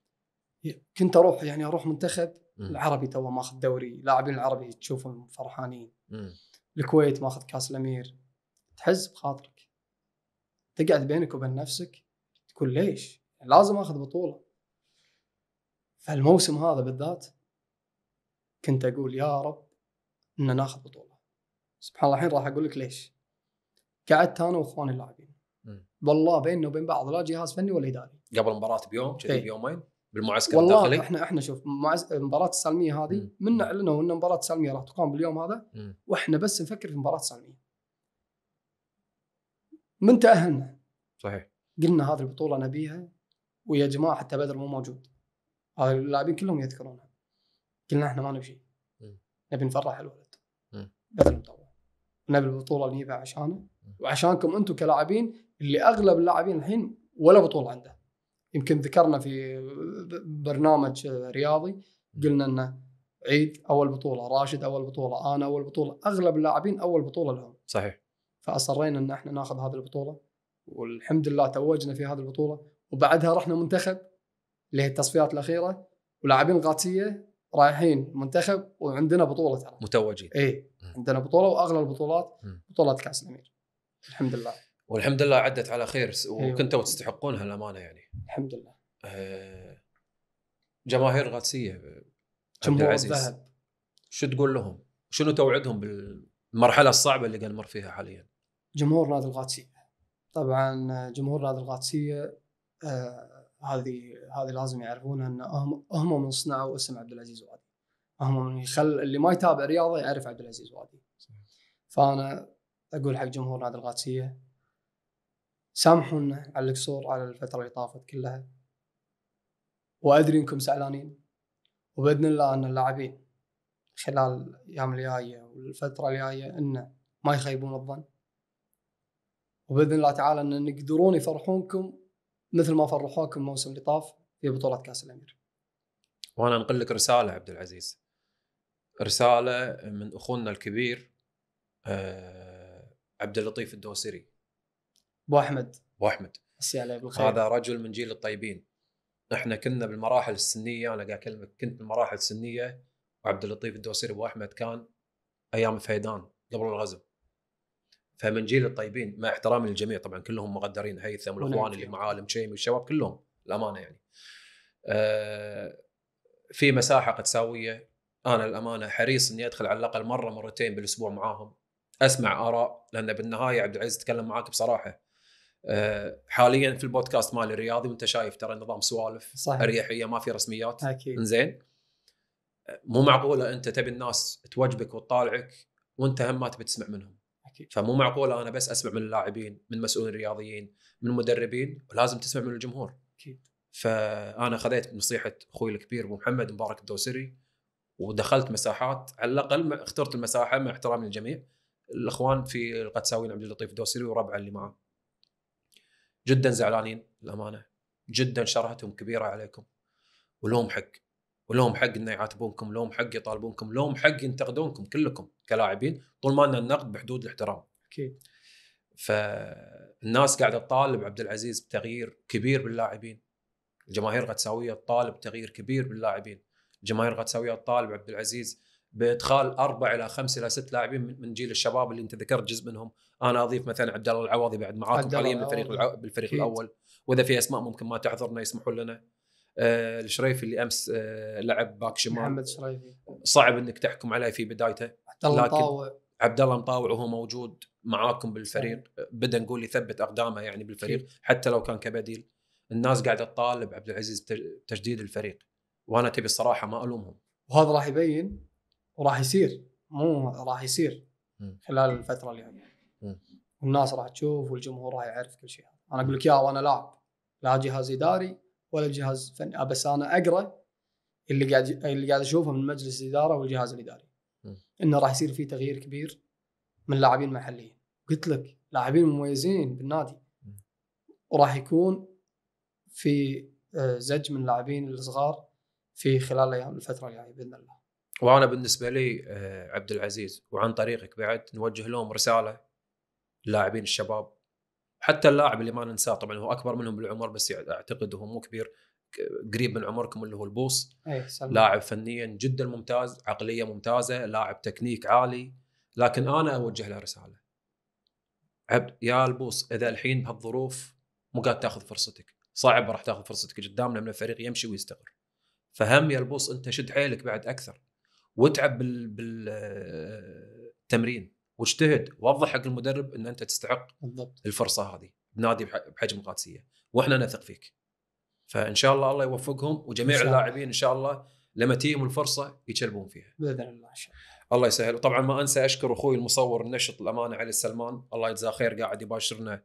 إيه. كنت اروح يعني اروح منتخب العربي تو ماخذ دوري لاعبين العربي تشوفهم فرحانين الكويت ماخذ كاس الامير تحز بخاطرك تقعد بينك وبين نفسك تقول ليش؟ لازم اخذ بطوله فالموسم هذا بالذات كنت اقول يا رب ان ناخذ بطوله سبحان الله الحين راح اقول لك ليش قعدت انا واخواني اللاعبين والله بيننا وبين بعض لا جهاز فني ولا اداري قبل المباراه بيوم كذي إيه. بيومين بالمعسكر والله الداخلي احنا احنا شوف معز... مباراه السالميه هذه منا اعلنوا ان مباراه السالميه راح تقام باليوم هذا مم. واحنا بس نفكر في مباراه السالميه من تاهلنا صحيح قلنا هذه البطوله نبيها ويا جماعه حتى بدر مو موجود هذا اللاعبين كلهم يذكرونها قلنا احنا ما نبي شيء نبي نفرح الولد بس مطوع نبي البطوله اللي نجيبها عشانه وعشانكم انتم كلاعبين اللي اغلب اللاعبين الحين ولا بطوله عنده يمكن ذكرنا في برنامج رياضي قلنا انه عيد اول بطوله راشد اول بطوله انا اول بطوله اغلب اللاعبين اول بطوله لهم صحيح فاصرينا ان احنا ناخذ هذه البطوله والحمد لله توجنا في هذه البطوله وبعدها رحنا منتخب اللي هي التصفيات الاخيره ولاعبين الغاتسيه رايحين منتخب وعندنا بطوله ترى متوجين اي عندنا بطوله واغلى البطولات بطوله كاس الامير الحمد لله والحمد لله عدت على خير إيه. وكنتوا تستحقونها الامانه يعني الحمد لله آه، جماهير غاتسيه عبد العزيز شو تقول لهم؟ شنو توعدهم بالمرحله الصعبه اللي قاعد نمر فيها حاليا؟ جمهور نادي الغاتسيه طبعا جمهور نادي الغاتسيه آه هذه هذه لازم يعرفونها ان هم هم من صنعوا اسم عبد العزيز وادي هم من يخل اللي ما يتابع رياضه يعرف عبد العزيز وادي فانا اقول حق جمهور نادي القادسيه سامحونا على القصور على الفتره اللي طافت كلها وادري انكم زعلانين وباذن الله ان اللاعبين خلال الايام الجايه والفتره الجايه انه ما يخيبون الظن وباذن الله تعالى ان يقدرون يفرحونكم مثل ما فرحوكم الموسم اللي طاف في بطوله كاس الامير. وانا انقل لك رساله عبد العزيز. رساله من اخونا الكبير أه عبد اللطيف الدوسري. ابو احمد. ابو احمد. هذا رجل من جيل الطيبين. احنا كنا بالمراحل السنيه انا قاعد اكلمك كنت بالمراحل السنيه وعبد اللطيف الدوسري ابو احمد كان ايام فيدان قبل الغزو فمن جيل الطيبين مع احترامي للجميع طبعا كلهم مقدرين هيثم والاخوان اللي معاه المشيمي شيمي والشباب كلهم الامانه يعني آه في مساحه قد ساويه انا الامانه حريص اني ادخل على الاقل مره مرتين بالاسبوع معاهم اسمع اراء لان بالنهايه عبد العزيز تكلم معاك بصراحه أه حاليا في البودكاست مالي الرياضي وانت شايف ترى النظام سوالف صحيح. اريحيه ما في رسميات اكيد زين آه، مو معقوله انت تبي الناس توجبك وتطالعك وانت هم ما تبي تسمع منهم فمو معقوله انا بس اسمع من اللاعبين من مسؤولين رياضيين من مدربين ولازم تسمع من الجمهور اكيد فانا خذيت نصيحه اخوي الكبير ابو محمد مبارك الدوسري ودخلت مساحات على الاقل اخترت المساحه مع احترامي للجميع الاخوان في القدساويين عبد اللطيف الدوسري وربعه اللي معاه جدا زعلانين الامانه جدا شرهتهم كبيره عليكم ولهم حق ولهم حق انه يعاتبونكم، لهم حق يطالبونكم، لهم حق ينتقدونكم كلكم كلاعبين طول ما ان النقد بحدود الاحترام. اكيد. فالناس قاعده تطالب عبد العزيز بتغيير كبير باللاعبين. الجماهير غتساويه تطالب تغيير كبير باللاعبين. الجماهير غتساويه تطالب عبد العزيز بادخال اربع الى خمس الى ست لاعبين من جيل الشباب اللي انت ذكرت جزء منهم، انا اضيف مثلا عبد الله العوضي بعد معاكم حاليا بالفريق بالفريق الاول، واذا في اسماء ممكن ما تحضرنا يسمحوا لنا. الشريفي آه، اللي امس آه، لعب باك شمال محمد شريفي صعب انك تحكم عليه في بدايته عبد الله مطاوع عبد الله مطاوع وهو موجود معاكم بالفريق بدا نقول يثبت اقدامه يعني بالفريق حتى لو كان كبديل الناس قاعده تطالب عبد العزيز بتجديد الفريق وانا تبي الصراحه ما الومهم وهذا راح يبين وراح يصير مو راح يصير خلال الفتره اللي جايه والناس راح تشوف والجمهور راح يعرف كل شيء انا اقول لك يا وانا لاعب لا جهاز اداري ولا الجهاز فني آه، بس انا اقرا اللي قاعد اللي قاعد اشوفه من مجلس الاداره والجهاز الاداري انه راح يصير في تغيير كبير من لاعبين محليين قلت لك لاعبين مميزين بالنادي وراح يكون في آه، زج من اللاعبين الصغار في خلال ايام الفتره الجايه باذن الله. وانا بالنسبه لي آه، عبد العزيز وعن طريقك بعد نوجه لهم رساله اللاعبين الشباب حتى اللاعب اللي ما ننساه طبعا هو اكبر منهم بالعمر بس اعتقد هو مو كبير قريب من عمركم اللي هو البوص أيه لاعب فنيا جدا ممتاز عقليه ممتازه لاعب تكنيك عالي لكن انا اوجه له رساله عبد يا البوص اذا الحين بهالظروف مو قاعد تاخذ فرصتك صعب راح تاخذ فرصتك قدامنا من الفريق يمشي ويستقر فهم يا البوص انت شد حيلك بعد اكثر واتعب بالتمرين واجتهد ووضح حق المدرب ان انت تستحق بالضبط. الفرصه هذه بنادي بحجم قادسيه واحنا نثق فيك فان شاء الله الله يوفقهم وجميع اللاعبين ان شاء الله لما تيهم الفرصه يتشلبون فيها باذن الله ان شاء الله الله يسهل وطبعا ما انسى اشكر اخوي المصور النشط الامانه علي السلمان الله يجزاه خير قاعد يباشرنا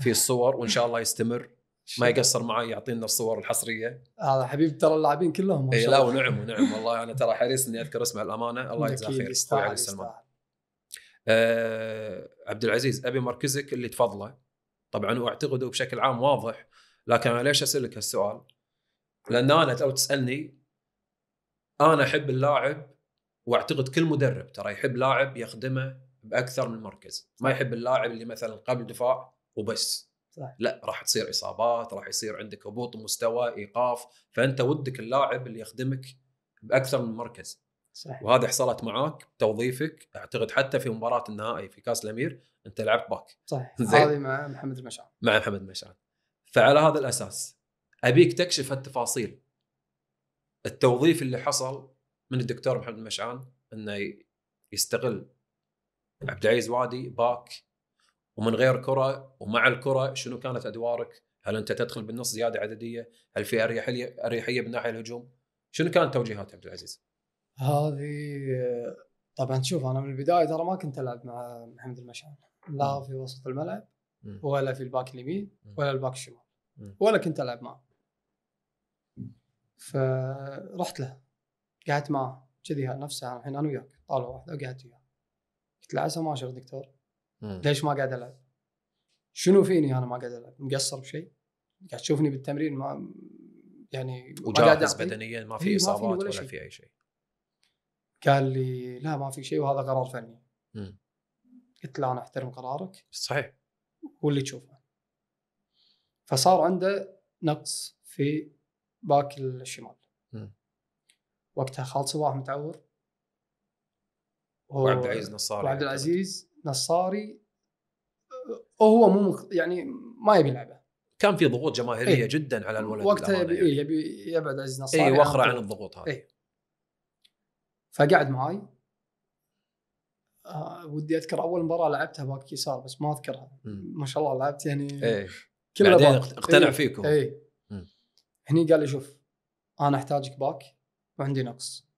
في الصور وان شاء الله يستمر ما يقصر معي يعطينا الصور الحصريه هذا حبيب ترى اللاعبين كلهم ما إيه، شاء الله لا ونعم ونعم والله انا ترى حريص اني اذكر اسمه الامانه الله يجزاه خير علي السلمان آه عبد العزيز ابي مركزك اللي تفضله طبعا واعتقده بشكل عام واضح لكن انا ليش اسالك هالسؤال؟ لان انا لو تسالني انا احب اللاعب واعتقد كل مدرب ترى يحب لاعب يخدمه باكثر من مركز، ما يحب اللاعب اللي مثلا قبل دفاع وبس. صح. لا راح تصير اصابات، راح يصير عندك هبوط مستوى، ايقاف، فانت ودك اللاعب اللي يخدمك باكثر من مركز. صحيح. وهذه حصلت معاك توظيفك اعتقد حتى في مباراه النهائي في كاس الامير انت لعبت باك صح هذه مع محمد المشعل مع محمد المشعل فعلى هذا الاساس ابيك تكشف التفاصيل التوظيف اللي حصل من الدكتور محمد المشعل انه يستغل عبد العزيز وادي باك ومن غير كره ومع الكره شنو كانت ادوارك؟ هل انت تدخل بالنص زياده عدديه؟ هل في اريحيه اريحيه من ناحيه الهجوم؟ شنو كانت توجيهات عبد العزيز؟ هذه طبعا شوف انا من البدايه ترى ما كنت العب مع محمد المشعل لا في وسط الملعب ولا في الباك اليمين ولا الباك الشمال ولا كنت العب معه فرحت له قعدت معه كذي نفسه الحين انا وياك طالع واحده وقعدت وياه قلت له عسى ما اشوف دكتور ليش ما قاعد العب؟ شنو فيني انا ما قاعد العب؟ مقصر بشيء؟ قاعد تشوفني بالتمرين ما يعني وجاهز بدنيا ما في إيه، اصابات ولا, ولا في اي شيء قال لي لا ما في شيء وهذا قرار فني م. قلت له انا احترم قرارك صحيح واللي تشوفه فصار عنده نقص في باك الشمال م. وقتها خالد صباح متعور وعبد العزيز نصاري وعبد العزيز نصاري وهو مو يعني ما يبي يلعبه كان في ضغوط جماهيريه ايه؟ جدا على الولد وقتها يبي, يعني. يبعد عزيز نصاري اي واخرى عن الضغوط هذه ايه؟ فقعد معاي آه ودي اذكر اول مباراه لعبتها باك يسار بس ما اذكرها ما شاء الله لعبت يعني ايه بعدين اقتنع ايه فيكم اي هني قال لي شوف انا احتاجك باك وعندي نقص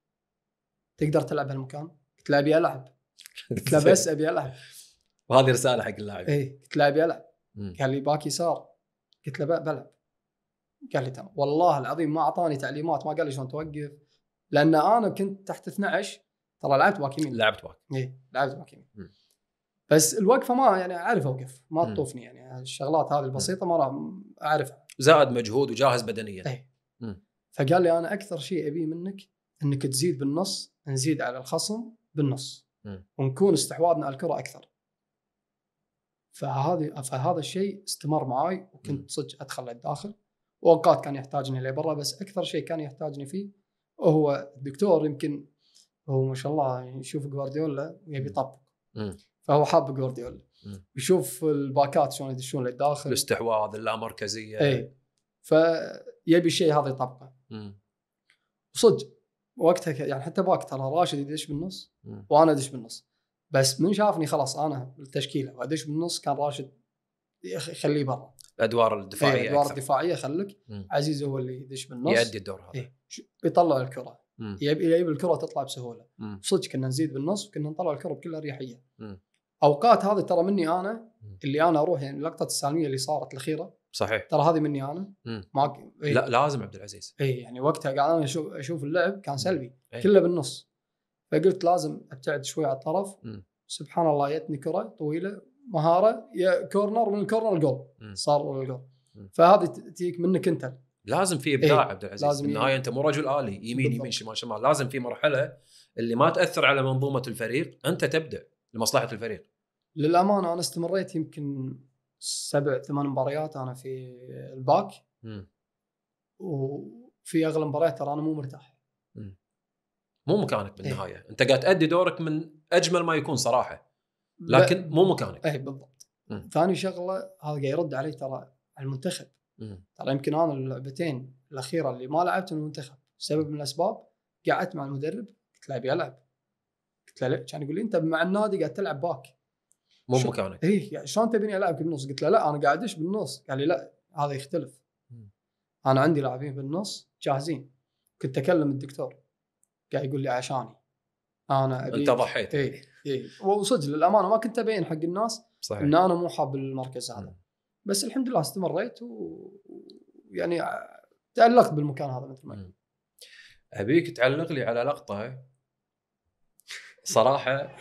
تقدر تلعب هالمكان؟ قلت له ابي العب قلت له بس ابي العب وهذه رساله حق اللاعب اي قلت له ابي العب قال لي باك يسار قلت له بلعب قال لي تمام والله العظيم ما اعطاني تعليمات ما قال لي شلون توقف لان انا كنت تحت 12 ترى لعبت باك يمين لعبت باك اي لعبت باك يمين بس الوقفه ما يعني اعرف اوقف ما تطوفني يعني الشغلات هذه البسيطه ما اعرفها زاد مجهود وجاهز بدنيا اي فقال لي انا اكثر شيء ابيه منك انك تزيد بالنص نزيد على الخصم بالنص م. ونكون استحواذنا على الكره اكثر فهذه فهذا الشيء استمر معاي وكنت صدق ادخل للداخل واوقات كان يحتاجني لبرا بس اكثر شيء كان يحتاجني فيه هو الدكتور يمكن هو ما شاء الله يشوف جوارديولا ويبي يطبق فهو حاب جوارديولا يشوف الباكات شلون يدشون للداخل الاستحواذ اللامركزيه اي فيبي الشيء هذا يطبقه صدق وقتها يعني حتى باك ترى راشد يدش بالنص مم. وانا ادش بالنص بس من شافني خلاص انا التشكيله وادش بالنص كان راشد يخليه برا الادوار الدفاعيه إيه الادوار الدفاعيه خلك مم. عزيز هو اللي يدش بالنص يؤدي الدور هذا إيه يطلع الكره يبي الكره تطلع بسهوله صدق كنا نزيد بالنص وكنا نطلع الكره بكل اريحيه اوقات هذه ترى مني انا اللي انا اروح يعني لقطه السالميه اللي صارت الاخيره صحيح ترى هذه مني انا ما إيه. لا لازم عبد العزيز اي يعني وقتها قاعد انا اشوف اشوف اللعب كان سلبي إيه. كله بالنص فقلت لازم ابتعد شوي على الطرف مم. سبحان الله جتني كره طويله مهاره يا كورنر من الكورنر جول صار الجول فهذه تجيك منك انت لازم في إيه، ابداع إيه؟ عبد العزيز لازم بالنهايه انت مو رجل الي يمين يمين شمال شمال لازم في مرحله اللي ما تاثر على منظومه الفريق انت تبدا لمصلحه الفريق للامانه انا استمريت يمكن سبع ثمان مباريات انا في الباك م. وفي اغلب المباريات ترى انا مو مرتاح م. مو مكانك بالنهايه إيه؟ انت قاعد تادي دورك من اجمل ما يكون صراحه لكن ب... مو مكانك اي بالضبط ثاني شغله هذا قاعد يرد علي ترى المنتخب ترى يمكن انا اللعبتين الاخيره اللي ما لعبت المنتخب سبب من الاسباب قعدت مع المدرب قلت له ابي العب قلت له ليه؟ كان يقول لي انت مع النادي قاعد تلعب باك مو مكانك اي يعني شلون تبيني العب بالنص؟ قلت له لا انا قاعد ادش بالنص قال لي لا هذا يختلف مم. انا عندي لاعبين بالنص جاهزين كنت اكلم الدكتور قاعد يقول لي عشاني انا ابي انت ضحيت إيه. إيه. وصدق للامانه ما كنت ابين حق الناس صحيح. ان انا مو حاب المركز هذا نعم. بس الحمد لله استمريت ويعني تالقت بالمكان هذا مثل ما نعم. ابيك تعلق لي على لقطه صراحه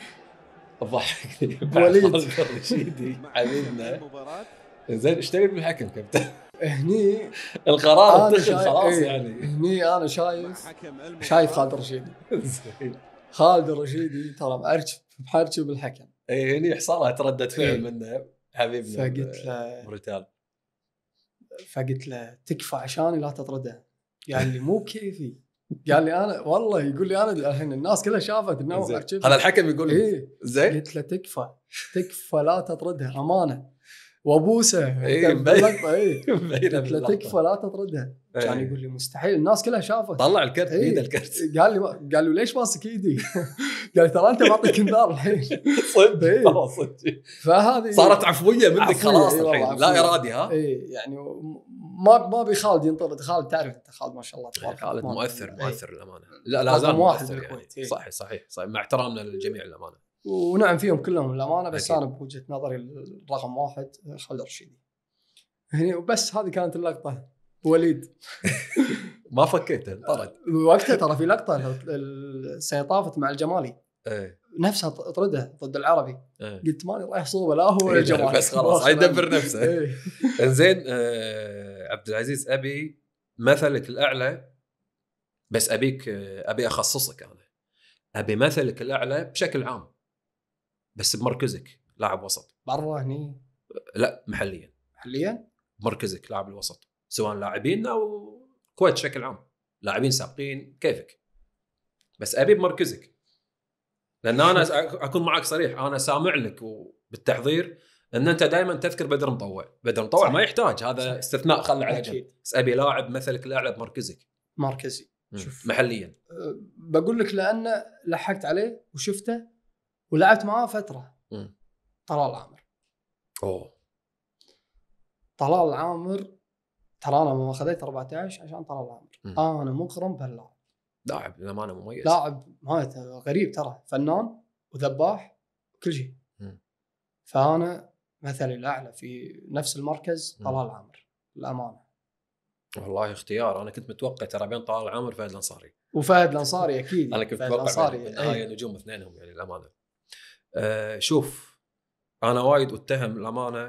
ضحكني وليد رشيدي حبيبنا زين ايش تبي بالحكم كابتن؟ هني القرار اتخذ خلاص ايه يعني هني انا شايف شايف خالد الرشيدي خالد الرشيدي ترى مأرشف بحاجته بالحكم اي هني حصلت رده فعل منه حبيبنا فقلت له بريتال فقلت له تكفى عشاني لا تطرده قال لي مو بكيفي قال لي انا والله يقول لي انا الحين الناس كلها شافت انه هذا الحكم يقول لي إيه. زين قلت له تكفى تكفى لا تطردها امانه وابوسه اي اي لا تكفى لا تطردها إيه. كان يقول لي مستحيل الناس كلها شافت طلع الكرت إيه. ايد الكرت قال لي قال له ليش ماسك ايدي؟ قال لي ترى انت معطيك انذار الحين صدق إيه. صدق فهذه صارت عفويه منك خلاص الحين لا ارادي ها؟ اي يعني ما ما ابي خالد ينطرد خالد تعرف انت خالد ما شاء الله تبارك خالد مؤثر مؤثر للامانه لا لازم مؤثر يعني. صحيح صحيح صحيح مع احترامنا للجميع للامانه ونعم فيهم كلهم للامانه بس انا بوجهه نظري الرقم واحد خالد الرشيدي هني يعني وبس هذه كانت اللقطه وليد ما فكيته طرد وقتها ترى في لقطه السنه طافت مع الجمالي ايه نفسها طرده ضد العربي ايه. قلت ماني رايح صوبه لا هو ولا الجمالي إيه، بس خلاص يدبر نفسه ايه. انزين آه عبد العزيز ابي مثلك الاعلى بس ابيك آه، ابي اخصصك انا ابي مثلك الاعلى بشكل عام بس بمركزك لاعب وسط برا هني لا محليا محليا بمركزك لاعب الوسط سواء لاعبين او الكويت بشكل عام لاعبين سابقين كيفك بس ابي بمركزك لان انا اكون معك صريح انا سامع لك بالتحضير ان انت دائما تذكر بدر مطوع بدر مطوع صحيح. ما يحتاج هذا صحيح. استثناء خله على جنب بس ابي لاعب مثلك لاعب مركزك مركزي شوف محليا أه، بقول لك لان لحقت عليه وشفته ولعبت معاه فتره م. طلال عامر اوه طلال عامر ترى انا ما خذيت 14 عشان طلال عامر انا مغرم بهاللاعب لاعب للامانه مميز لاعب ما غريب ترى فنان وذباح وكل شيء فانا مثلي الاعلى في نفس المركز طلال عامر للامانه والله اختيار انا كنت متوقع ترى بين طلال عامر وفهد الانصاري وفهد الانصاري اكيد انا كنت متوقع إيه. هاي نجوم اثنينهم يعني للامانه آه شوف انا وايد اتهم الامانه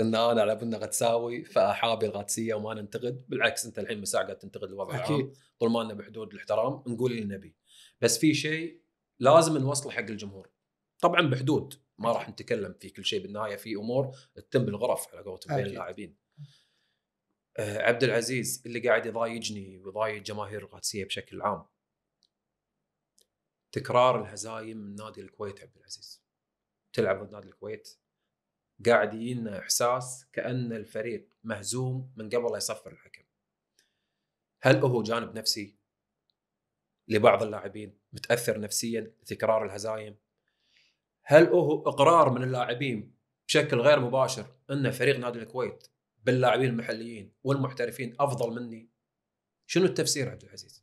ان انا على بالنا غتساوي فاحابي الغاتسيه وما ننتقد بالعكس انت الحين مساعد قاعد تنتقد الوضع اكيد طول ما بحدود الاحترام نقول اللي نبي بس في شيء لازم نوصله حق الجمهور طبعا بحدود ما راح نتكلم في كل شيء بالنهايه في امور تتم بالغرف على قولتهم بين اللاعبين آه، عبد العزيز اللي قاعد يضايقني ويضايق جماهير القادسيه بشكل عام تكرار الهزايم من نادي الكويت عبد العزيز تلعب ضد نادي الكويت قاعد يجينا احساس كان الفريق مهزوم من قبل لا يصفر الحكم هل هو جانب نفسي لبعض اللاعبين متاثر نفسيا تكرار الهزايم هل هو اقرار من اللاعبين بشكل غير مباشر ان فريق نادي الكويت باللاعبين المحليين والمحترفين افضل مني شنو التفسير عبد العزيز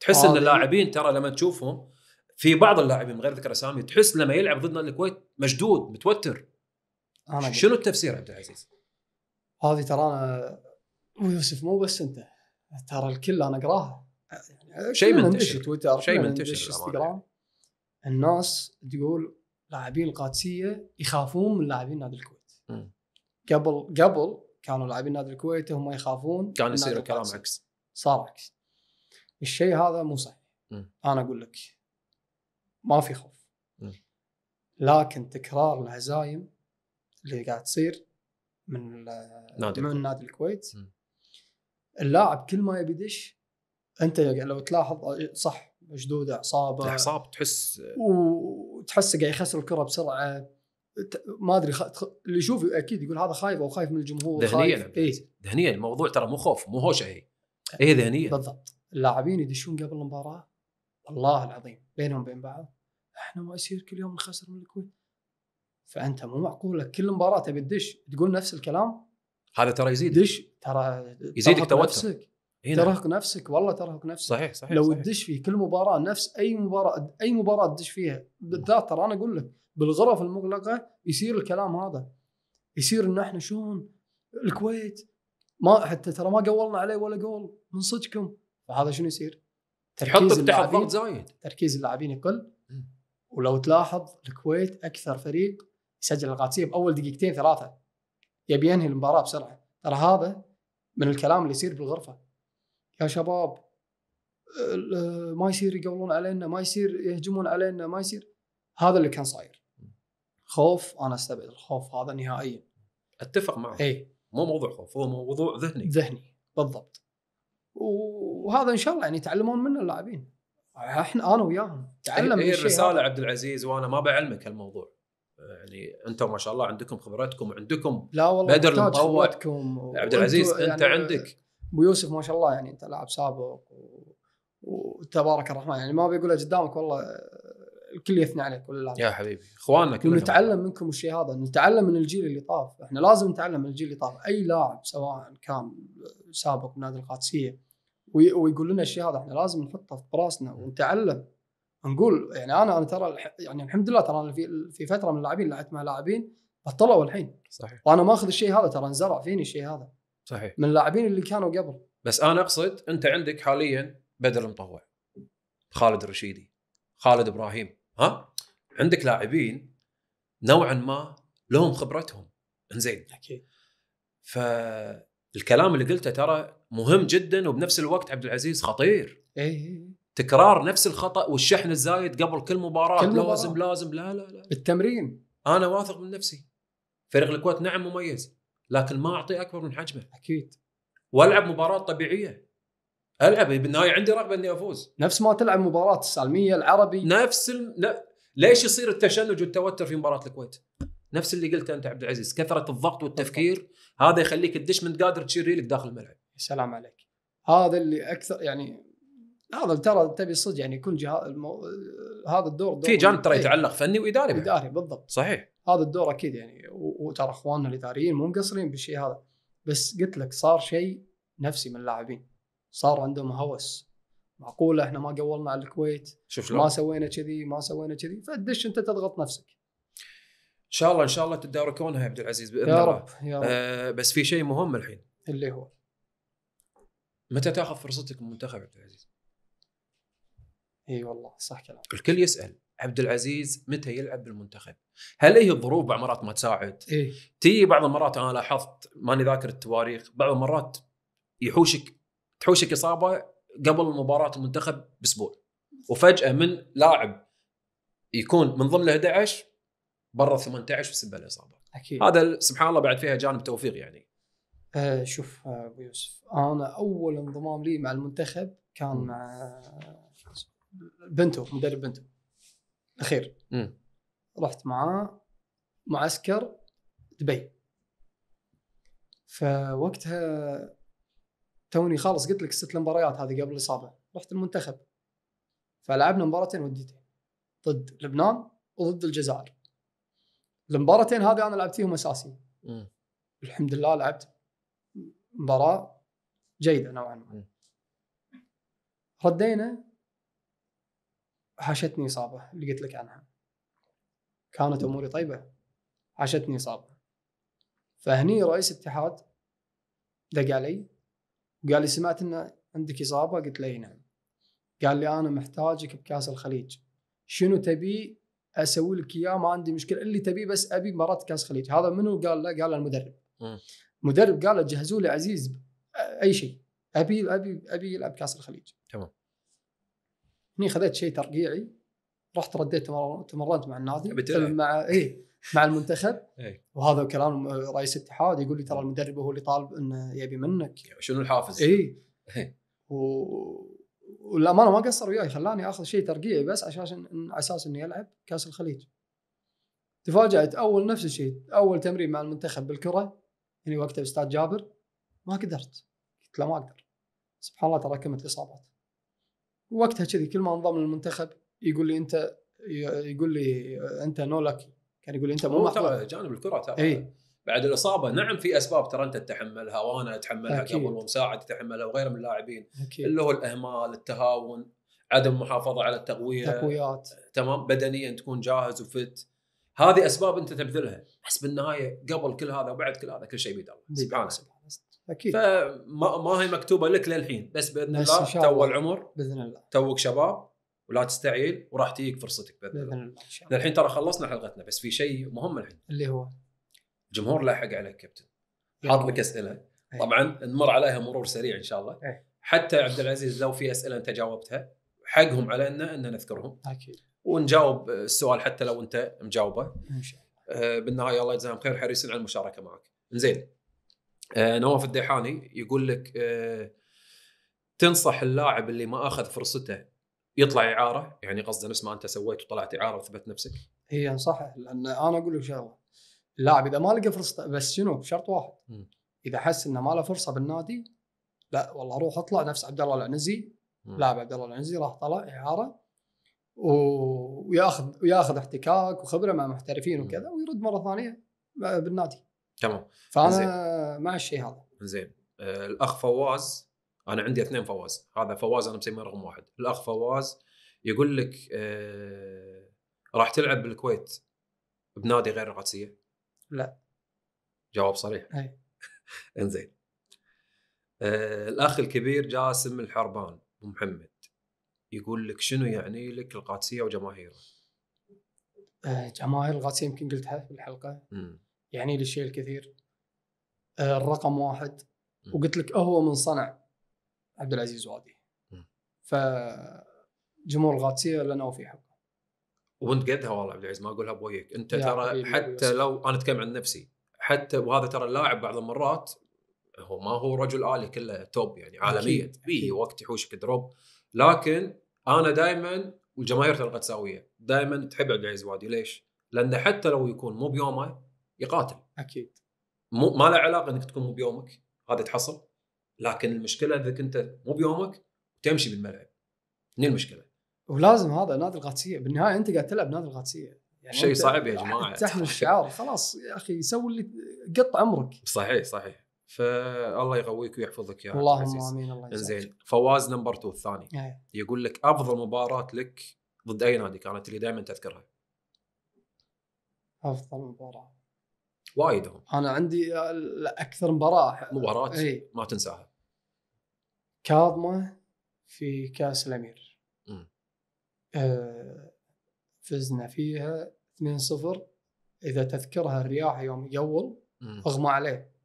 تحس ان اللاعبين ترى لما تشوفهم في بعض اللاعبين من غير ذكر اسامي تحس لما يلعب ضد نادي الكويت مشدود متوتر أنا شنو التفسير عبد العزيز؟ هذه ترى انا ويوسف مو بس انت ترى الكل انا اقراها يعني شيء منتشر تويتر شيء منتشر الناس تقول لاعبين القادسيه يخافون من لاعبين نادي الكويت قبل قبل كانوا لاعبين نادي الكويت هم يخافون كان يصير الكلام عكس صار عكس الشيء هذا مو صحيح انا اقول لك ما في خوف لكن تكرار الهزايم اللي قاعد تصير من نادي من نادي الكويت اللاعب كل ما يبي يدش انت لو تلاحظ صح مشدود اعصابه اعصاب تحس وتحس قاعد يخسر الكره بسرعه ما ادري خ... اللي يشوف اكيد يقول هذا خايف او خايف من الجمهور ذهنيا إيه؟ ذهنيا الموضوع ترى مو خوف مو هوشه هي هي إيه، ذهنيا بالضبط اللاعبين يدشون قبل المباراه والله العظيم بينهم وبين بعض احنا ما يصير كل يوم نخسر من الكويت فانت مو معقوله كل مباراه تبي تدش تقول نفس الكلام هذا ترى يزيد دش ترى يزيدك توتر نعم. ترهق نفسك والله ترهق نفسك صحيح صحيح لو تدش في كل مباراه نفس اي مباراه اي مباراه تدش فيها بالذات ترى انا اقول لك بالغرف المغلقه يصير الكلام هذا يصير ان احنا شلون الكويت ما حتى ترى ما قولنا عليه ولا قول من صدقكم فهذا شنو يصير؟ تركيز اللاعبين تحت ضغط زايد تركيز اللاعبين يقل ولو تلاحظ الكويت اكثر فريق يسجل القادسيه باول دقيقتين ثلاثه يبي ينهي المباراه بسرعه ترى هذا من الكلام اللي يصير بالغرفه يا شباب آه، ما يصير يقولون علينا ما يصير يهجمون علينا ما يصير هذا اللي كان صاير خوف انا استبعد الخوف هذا نهائيا اتفق معك اي مو موضوع خوف هو موضوع ذهني ذهني بالضبط وهذا ان شاء الله يعني يتعلمون منه اللاعبين آه، احنا انا وياهم تعلم هي إيه، إيه الرساله عبد العزيز وانا ما بعلمك هالموضوع آه، يعني انتم ما شاء الله عندكم خبرتكم وعندكم لا والله بدر المطوع عبد العزيز يعني انت عندك ابو يوسف ما شاء الله يعني انت لاعب سابق و... وتبارك الرحمن يعني ما بيقولها قدامك والله الكل يثني عليك ولا لا يا حبيبي اخواننا كلهم نتعلم منكم الشيء هذا نتعلم من الجيل اللي طاف احنا لازم نتعلم من الجيل اللي طاف اي لاعب سواء كان سابق بنادي القادسيه ويقول لنا الشيء هذا احنا لازم نحطه في راسنا ونتعلم نقول يعني انا انا ترى يعني الحمد لله ترى انا في, في فتره من اللاعبين لعبت مع لاعبين بطلوا الحين صحيح وانا ماخذ الشيء هذا ترى انزرع فيني الشيء هذا صحيح من اللاعبين اللي كانوا قبل بس انا اقصد انت عندك حاليا بدر المطوع خالد الرشيدي خالد ابراهيم ها عندك لاعبين نوعا ما لهم خبرتهم انزين اكيد ف الكلام اللي قلته ترى مهم جدا وبنفس الوقت عبد العزيز خطير اي تكرار نفس الخطا والشحن الزايد قبل كل مباراه كل مباراة. لازم لازم لا لا لا التمرين انا واثق من نفسي فريق الكويت نعم مميز لكن ما اعطيه اكبر من حجمه اكيد والعب مباراه طبيعيه العب بالنهايه عندي رغبه اني افوز نفس ما تلعب مباراه السالميه العربي نفس ال... ليش يصير التشنج والتوتر في مباراه الكويت؟ نفس اللي قلته انت عبد العزيز كثره الضغط والتفكير بالضبط. هذا يخليك تدش من قادر تشيل ريلك داخل الملعب سلام عليك هذا اللي اكثر يعني هذا ترى تبي صدق يعني كل جهاز المو... هذا الدور في جانب ترى إيه. يتعلق فني واداري اداري بالضبط صحيح هذا الدور اكيد يعني وترى اخواننا الاداريين مو مقصرين بالشيء هذا بس قلت لك صار شيء نفسي من اللاعبين صار عندهم هوس معقوله احنا ما قولنا على الكويت شوف ما سوينا كذي ما سوينا كذي فدش انت تضغط نفسك شاء الله ان شاء الله تداركونها يا عبد العزيز باذن الله يا رب يا رب آه بس في شيء مهم الحين اللي هو متى تاخذ فرصتك من منتخب عبد العزيز؟ اي والله صح كلامك الكل يسال عبد العزيز متى يلعب بالمنتخب؟ هل هي الظروف بعض المرات ما تساعد؟ إيه؟ تي بعض المرات انا لاحظت ماني ذاكر التواريخ، بعض المرات يحوشك تحوشك اصابه قبل مباراه المنتخب باسبوع وفجاه من لاعب يكون من ضمن ال 11 برا 18 بسبب الاصابه اكيد هذا سبحان الله بعد فيها جانب توفيق يعني أه شوف آه، ابو يوسف انا اول انضمام لي مع المنتخب كان م. مع بنتو مدرب بنتو الاخير رحت معاه معسكر دبي فوقتها توني خالص قلت لك ست مباريات هذه قبل الاصابه رحت المنتخب فلعبنا مباراتين وديتين ضد لبنان وضد الجزائر المباراتين هذه انا لعبت فيهم اساسي الحمد لله لعبت مباراه جيده نوعا ما ردينا حاشتني اصابه اللي قلت لك عنها كانت اموري طيبه حاشتني اصابه فهني رئيس اتحاد دق علي وقال لي سمعت ان عندك اصابه قلت له نعم قال لي انا محتاجك بكاس الخليج شنو تبي اسوي لك اياه ما عندي مشكله اللي تبيه بس ابي مباراه كاس خليج هذا منو قال له؟ قال المدرب المدرب قال له جهزوا لي عزيز اي شيء ابي ابي ابي يلعب كاس الخليج تمام هني خذيت شيء ترقيعي رحت رديت تمرنت مع النادي مع اي مع المنتخب إيه. وهذا كلام رئيس الاتحاد يقول لي ترى المدرب هو اللي طالب انه يبي منك يعني شنو الحافز؟ اي إيه. و... والامانه ما قصر وياي خلاني اخذ شيء ترقيعي بس عشان اساس اني العب كاس الخليج تفاجات اول نفس الشيء اول تمرين مع المنتخب بالكره يعني وقتها استاذ جابر ما قدرت قلت له ما اقدر سبحان الله تراكمت اصابات وقتها كذي كل ما انضم للمنتخب يقول لي انت يقول لي انت نو كان يقول لي انت مو ترى جانب الكره ترى اي بعد الاصابه نعم في اسباب ترى انت تتحملها وانا اتحملها قبل ومساعد تتحملها وغيره من اللاعبين أكيد. اللي هو الاهمال التهاون عدم المحافظه على التقويه تقويات تمام بدنيا تكون جاهز وفت هذه اسباب انت تبذلها بس بالنهايه قبل كل هذا وبعد كل هذا كل شيء بيد الله سبحانه اكيد فما ما هي مكتوبه لك للحين بس باذن بس الله تو العمر باذن الله توك شباب ولا تستعيل وراح تجيك فرصتك باذن, بإذن الله, الله. للحين ترى خلصنا حلقتنا بس في شيء مهم الحين اللي هو جمهور لاحق عليك كابتن حاط لك اسئله طبعا نمر عليها مرور سريع ان شاء الله حتى عبد العزيز لو في اسئله انت جاوبتها حقهم علينا ان نذكرهم اكيد ونجاوب السؤال حتى لو انت مجاوبه ان شاء الله آه، بالنهايه الله يجزاهم خير حريصين على المشاركه معك زين آه، نواف الديحاني يقول لك آه، تنصح اللاعب اللي ما اخذ فرصته يطلع اعاره يعني قصده نفس ما انت سويت وطلعت اعاره وثبت نفسك هي إيه، انصحه لان انا اقول لك شغله اللاعب اذا ما لقى فرصته بس شنو شرط واحد اذا حس انه ما له فرصه بالنادي لا والله روح اطلع نفس عبد الله العنزي لاعب عبد الله العنزي راح طلع اعاره وياخذ وياخذ احتكاك وخبره مع محترفين وكذا ويرد مره ثانيه بالنادي تمام فانا زين. مع الشيء هذا زين آه، الاخ فواز انا عندي اثنين فواز هذا فواز انا مسميه رقم واحد الاخ فواز يقول لك آه، راح تلعب بالكويت بنادي غير القادسيه لا جواب صريح اي انزين آه الاخ الكبير جاسم الحربان محمد يقول لك شنو يعني لك القادسيه وجماهيرها؟ آه جماهير القادسيه يمكن قلتها في الحلقه يعني لي الشيء الكثير آه الرقم واحد م. وقلت لك هو من صنع عبد العزيز وادي فجمهور القادسيه لنا وفي حب وانت قدها والله عبد العزيز ما اقولها بوجهك انت ترى حتى لو انا اتكلم عن نفسي حتى وهذا ترى اللاعب بعض المرات هو ما هو رجل الي كله توب يعني عالميا في وقت يحوشك دروب لكن انا دائما والجماهير تلقى تساويه دائما تحب عبد العزيز وادي ليش؟ لانه حتى لو يكون مو بيومه يقاتل اكيد مو ما له علاقه انك تكون مو بيومك هذا تحصل لكن المشكله اذا كنت مو بيومك تمشي بالملعب هني المشكله ولازم هذا نادي القادسيه بالنهايه انت قاعد تلعب نادي القادسيه يعني شيء صعب يا جماعه تحمل الشعار خلاص يا اخي سوي اللي قط عمرك صحيح صحيح فالله يقويك ويحفظك يا اللهم عزيز. امين الله يسعدك زين فواز نمبر 2 الثاني هي. إيه. يقول لك افضل مباراه لك ضد اي نادي كانت اللي دائما تذكرها افضل مباراه وايد هم انا عندي آه، اكثر مباراه مباراه إيه. ما تنساها كاظمه في كاس الامير آه، فزنا فيها 2-0 اذا تذكرها الرياح يوم يول اغمى عليه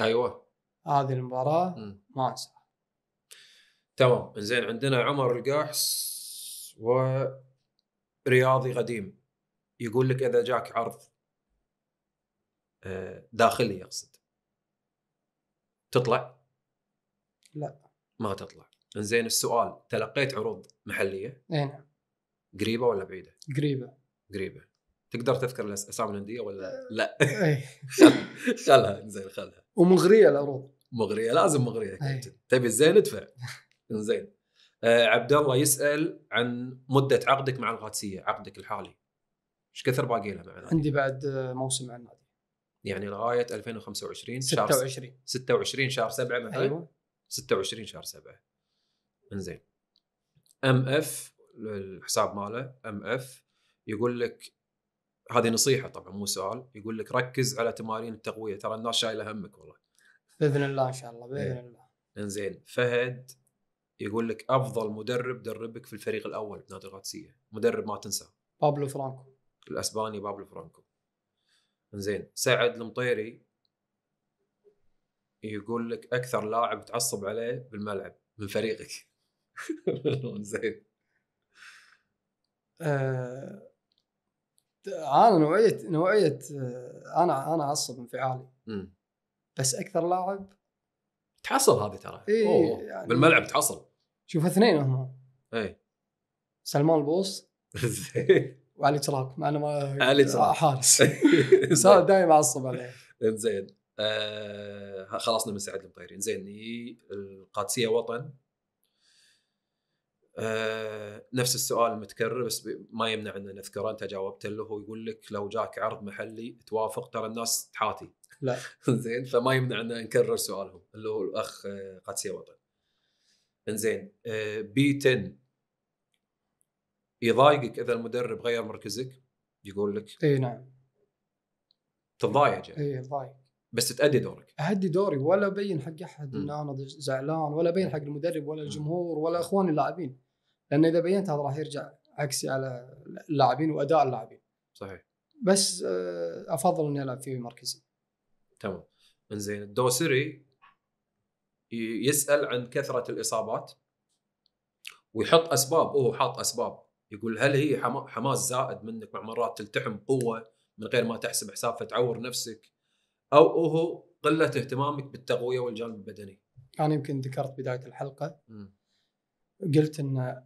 ايوه هذه المباراه ما انساها تمام زين عندنا عمر القاحس ورياضي قديم يقول لك اذا جاك عرض آه، داخلي يقصد تطلع؟ لا ما تطلع زين السؤال تلقيت عروض محليه؟ اي نعم قريبه ولا بعيده؟ قريبه قريبه تقدر تذكر اسامي الانديه ولا أه، لا؟ إيه. خلها زين خلها ومغريه العروض مغريه لازم مغريه إيه. تبي الزين ادفع زين أه، عبد الله يسال عن مده عقدك مع القادسيه عقدك الحالي ايش كثر باقي له معنا عندي بعد موسم مع النادي يعني لغايه 2025 شهر 26 26 شهر 7 مثلا ايوه 26 شهر 7 انزين ام اف الحساب ماله ام اف يقول لك هذه نصيحه طبعا مو سؤال يقول لك ركز على تمارين التقويه ترى الناس شايله همك والله باذن الله ان شاء الله باذن إيه. الله انزين فهد يقول لك افضل مدرب دربك في الفريق الاول بنادي القادسيه مدرب ما تنساه بابلو فرانكو الاسباني بابلو فرانكو انزين سعد المطيري يقول لك اكثر لاعب تعصب عليه بالملعب من فريقك زين آه، آه، انا نوعيه نوعيه آه، انا انا اعصب انفعالي بس اكثر لاعب تحصل هذه ترى إيه يعني بالملعب تحصل شوف اثنين هم اي سلمان البوص وعلي تراك مع انه ما علي تراك حارس بس دائما اعصب عليه زين آه خلصنا من سعد المطيرين زين القادسيه وطن آه، نفس السؤال المتكرر بس ما يمنع ان نذكره انت جاوبت له هو يقول لك لو جاك عرض محلي توافق ترى الناس تحاتي لا زين فما يمنع ان نكرر سؤالهم اللي هو الاخ آه، قدسيه وطن انزين آه، بي 10 يضايقك اذا المدرب غير مركزك يقول لك اي نعم تتضايق يعني اي تضايق إيه، بس تأدي دورك اهدي دوري ولا ابين حق احد ان انا زعلان ولا ابين حق المدرب ولا الجمهور ولا اخواني اللاعبين لان اذا بينت هذا راح يرجع عكسي على اللاعبين واداء اللاعبين صحيح بس آه، افضل اني العب في مركزي تمام انزين الدوسري يسال عن كثره الاصابات ويحط اسباب هو حاط اسباب يقول هل هي حماس زائد منك مع مرات تلتحم قوه من غير ما تحسب حساب فتعور نفسك او هو قله اهتمامك بالتقويه والجانب البدني. انا يمكن ذكرت بدايه الحلقه م. قلت ان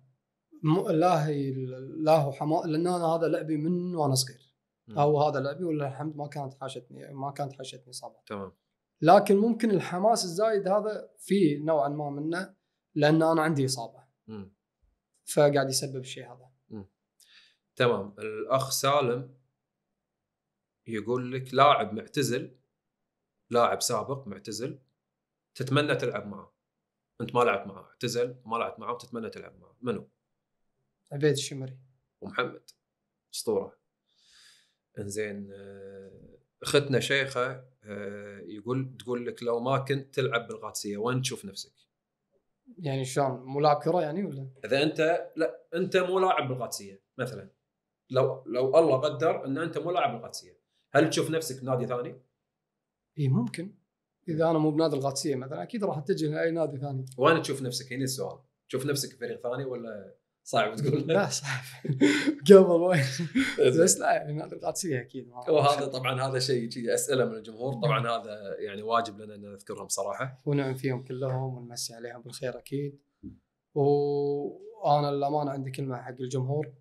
م... لا هي لا هو حما لان انا هذا لعبي من وانا صغير او هذا لعبي ولا الحمد ما كانت حاشتني ما كانت حاشتني اصابه تمام لكن ممكن الحماس الزايد هذا في نوعا ما منه لان انا عندي اصابه فقاعد يسبب الشيء هذا تمام الاخ سالم يقول لك لاعب معتزل لاعب سابق معتزل تتمنى تلعب معه انت ما لعبت معه اعتزل ما لعبت معه وتتمنى تلعب معه منو؟ عبيد الشمري ومحمد اسطوره انزين آه، اختنا شيخه آه، يقول تقول لك لو ما كنت تلعب بالقادسيه وين تشوف نفسك؟ يعني شلون مو لاعب كره يعني ولا؟ اذا انت لا انت مو لاعب بالقادسيه مثلا لو لو الله قدر ان انت مو لاعب بالقادسيه هل تشوف نفسك بنادي ثاني؟ اي ممكن اذا انا مو بنادي القادسيه مثلا اكيد راح اتجه لاي نادي ثاني. وين تشوف نفسك؟ هنا السؤال، تشوف نفسك بفريق ثاني ولا صعب تقول لا صعب قبل وين إيه. بس لا يعني هذه القادسيه اكيد وهذا طبعا هذا شيء اسئله من الجمهور طبعا هذا يعني واجب لنا ان نذكرهم صراحه ونعم فيهم كلهم ونمسي عليهم بالخير اكيد وانا للامانه عندي كلمه حق الجمهور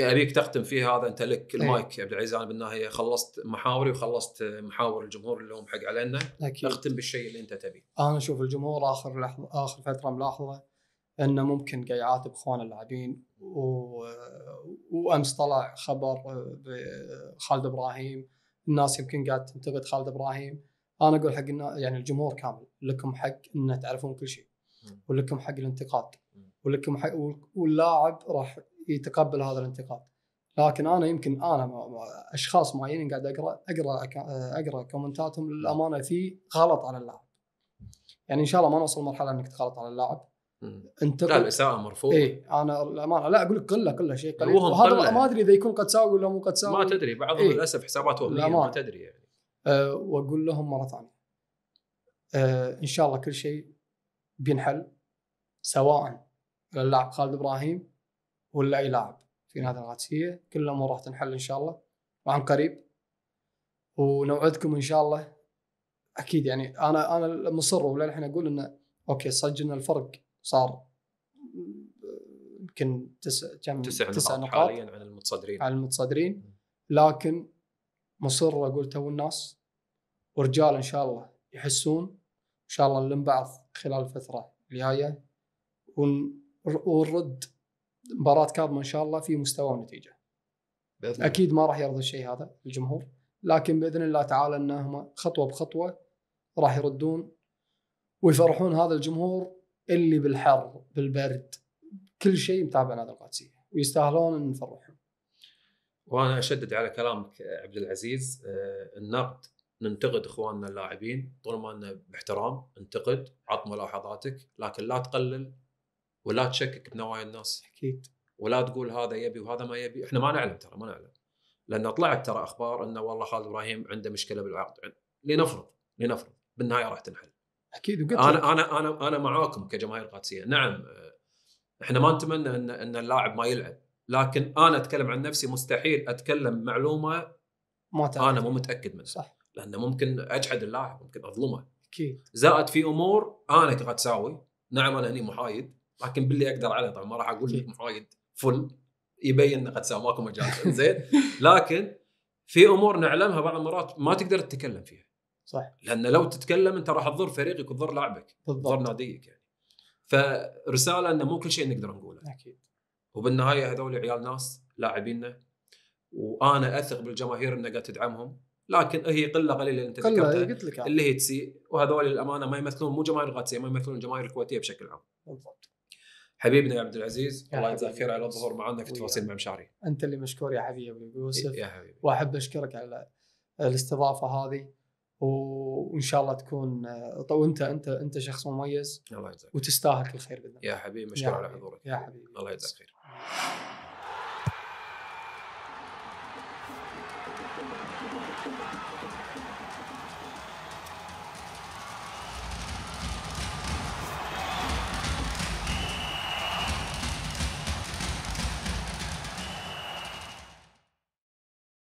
ابيك تختم فيها هذا انت لك إيه. المايك يا عبد العزيز انا بالنهايه خلصت محاوري وخلصت محاور الجمهور اللي هم حق علينا أكيد. نختم بالشيء اللي انت تبيه انا اشوف الجمهور اخر لحظه اخر فتره ملاحظه انه ممكن قاعد يعاتب اخوان اللاعبين و... وامس طلع خبر آه، بخالد ابراهيم الناس يمكن قاعد تنتقد خالد ابراهيم انا اقول حق يعني الجمهور كامل لكم حق ان تعرفون كل شيء ولكم حق الانتقاد ولكم حق واللاعب راح يتقبل هذا الانتقاد لكن انا يمكن انا اشخاص معينين قاعد اقرا اقرا اقرا كومنتاتهم للامانه في غلط على اللاعب يعني ان شاء الله ما نوصل مرحله انك تغلط على اللاعب انت لا الاساءه مرفوضه اي انا الامانه لا اقول لك قله قله شيء قليل وهذا ما ادري اذا يكون قد ساوي ولا مو قد ساوي ما تدري بعضهم إيه؟ للاسف حسابات وهميه ما تدري يعني أه واقول لهم مره ثانيه أه ان شاء الله كل شيء بينحل سواء اللاعب خالد ابراهيم ولا اي لاعب في نادي القادسيه كل الامور راح تنحل ان شاء الله وعن قريب ونوعدكم ان شاء الله اكيد يعني انا انا مصر وللحين اقول انه اوكي سجلنا الفرق صار يمكن تسع كم تسع, تسع نقاط حاليا عن المتصدرين عن المتصدرين لكن مصر اقول تو الناس ورجال ان شاء الله يحسون ان شاء الله نلم بعض خلال الفتره الجايه ونرد مباراه كاظمه ان شاء الله في مستوى ونتيجه بإذن الله. اكيد ما راح يرضى الشيء هذا الجمهور لكن باذن الله تعالى انهم خطوه بخطوه راح يردون ويفرحون هذا الجمهور اللي بالحر بالبرد كل شيء متابع نادي القادسيه ويستاهلون ان نفرحهم. وانا اشدد على كلامك عبد العزيز آه، النقد ننتقد اخواننا اللاعبين طول ما انه باحترام انتقد عط ملاحظاتك لكن لا تقلل ولا تشكك بنوايا الناس اكيد ولا تقول هذا يبي وهذا ما يبي احنا ما نعلم ترى ما نعلم لان طلعت ترى اخبار انه والله خالد ابراهيم عنده مشكله بالعقد لنفرض لنفرض بالنهايه راح تنحل اكيد وقلت انا انا انا انا معاكم كجماهير قادسيه نعم احنا ما نتمنى ان ان اللاعب ما يلعب لكن انا اتكلم عن نفسي مستحيل اتكلم معلومه ما انا مو متاكد منها صح لانه ممكن اجحد اللاعب ممكن اظلمه اكيد زائد في امور انا قاعد اساوي نعم انا هني محايد لكن باللي اقدر عليه طبعا ما راح اقول لك محايد فل يبين انه قد ساوي ماكو مجال زين لكن في امور نعلمها بعض المرات ما تقدر تتكلم فيها صح لان لو تتكلم انت راح تضر فريقك وتضر لاعبك تضر ناديك يعني فرساله انه مو كل شيء نقدر نقوله اكيد وبالنهايه هذول عيال ناس لاعبيننا وانا اثق بالجماهير انها قاعد تدعمهم لكن هي قله قليله اللي انت قلة قلت لك اللي هي تسيء وهذول الامانه ما يمثلون مو جماهير القادسيه ما يمثلون الجماهير الكويتيه بشكل عام بالضبط حبيبنا يا عبد العزيز الله يجزاك خير على الظهور معنا في تفاصيل مع مشاري انت اللي مشكور يا حبيبي ابو يوسف يا حبيبي واحب اشكرك على الاستضافه هذه وان شاء الله تكون طو انت انت انت شخص مميز الله يجزاك وتستاهل كل خير باذن الله يا حبيبي مشكور على حضورك يا حبيبي الله يجزاك خير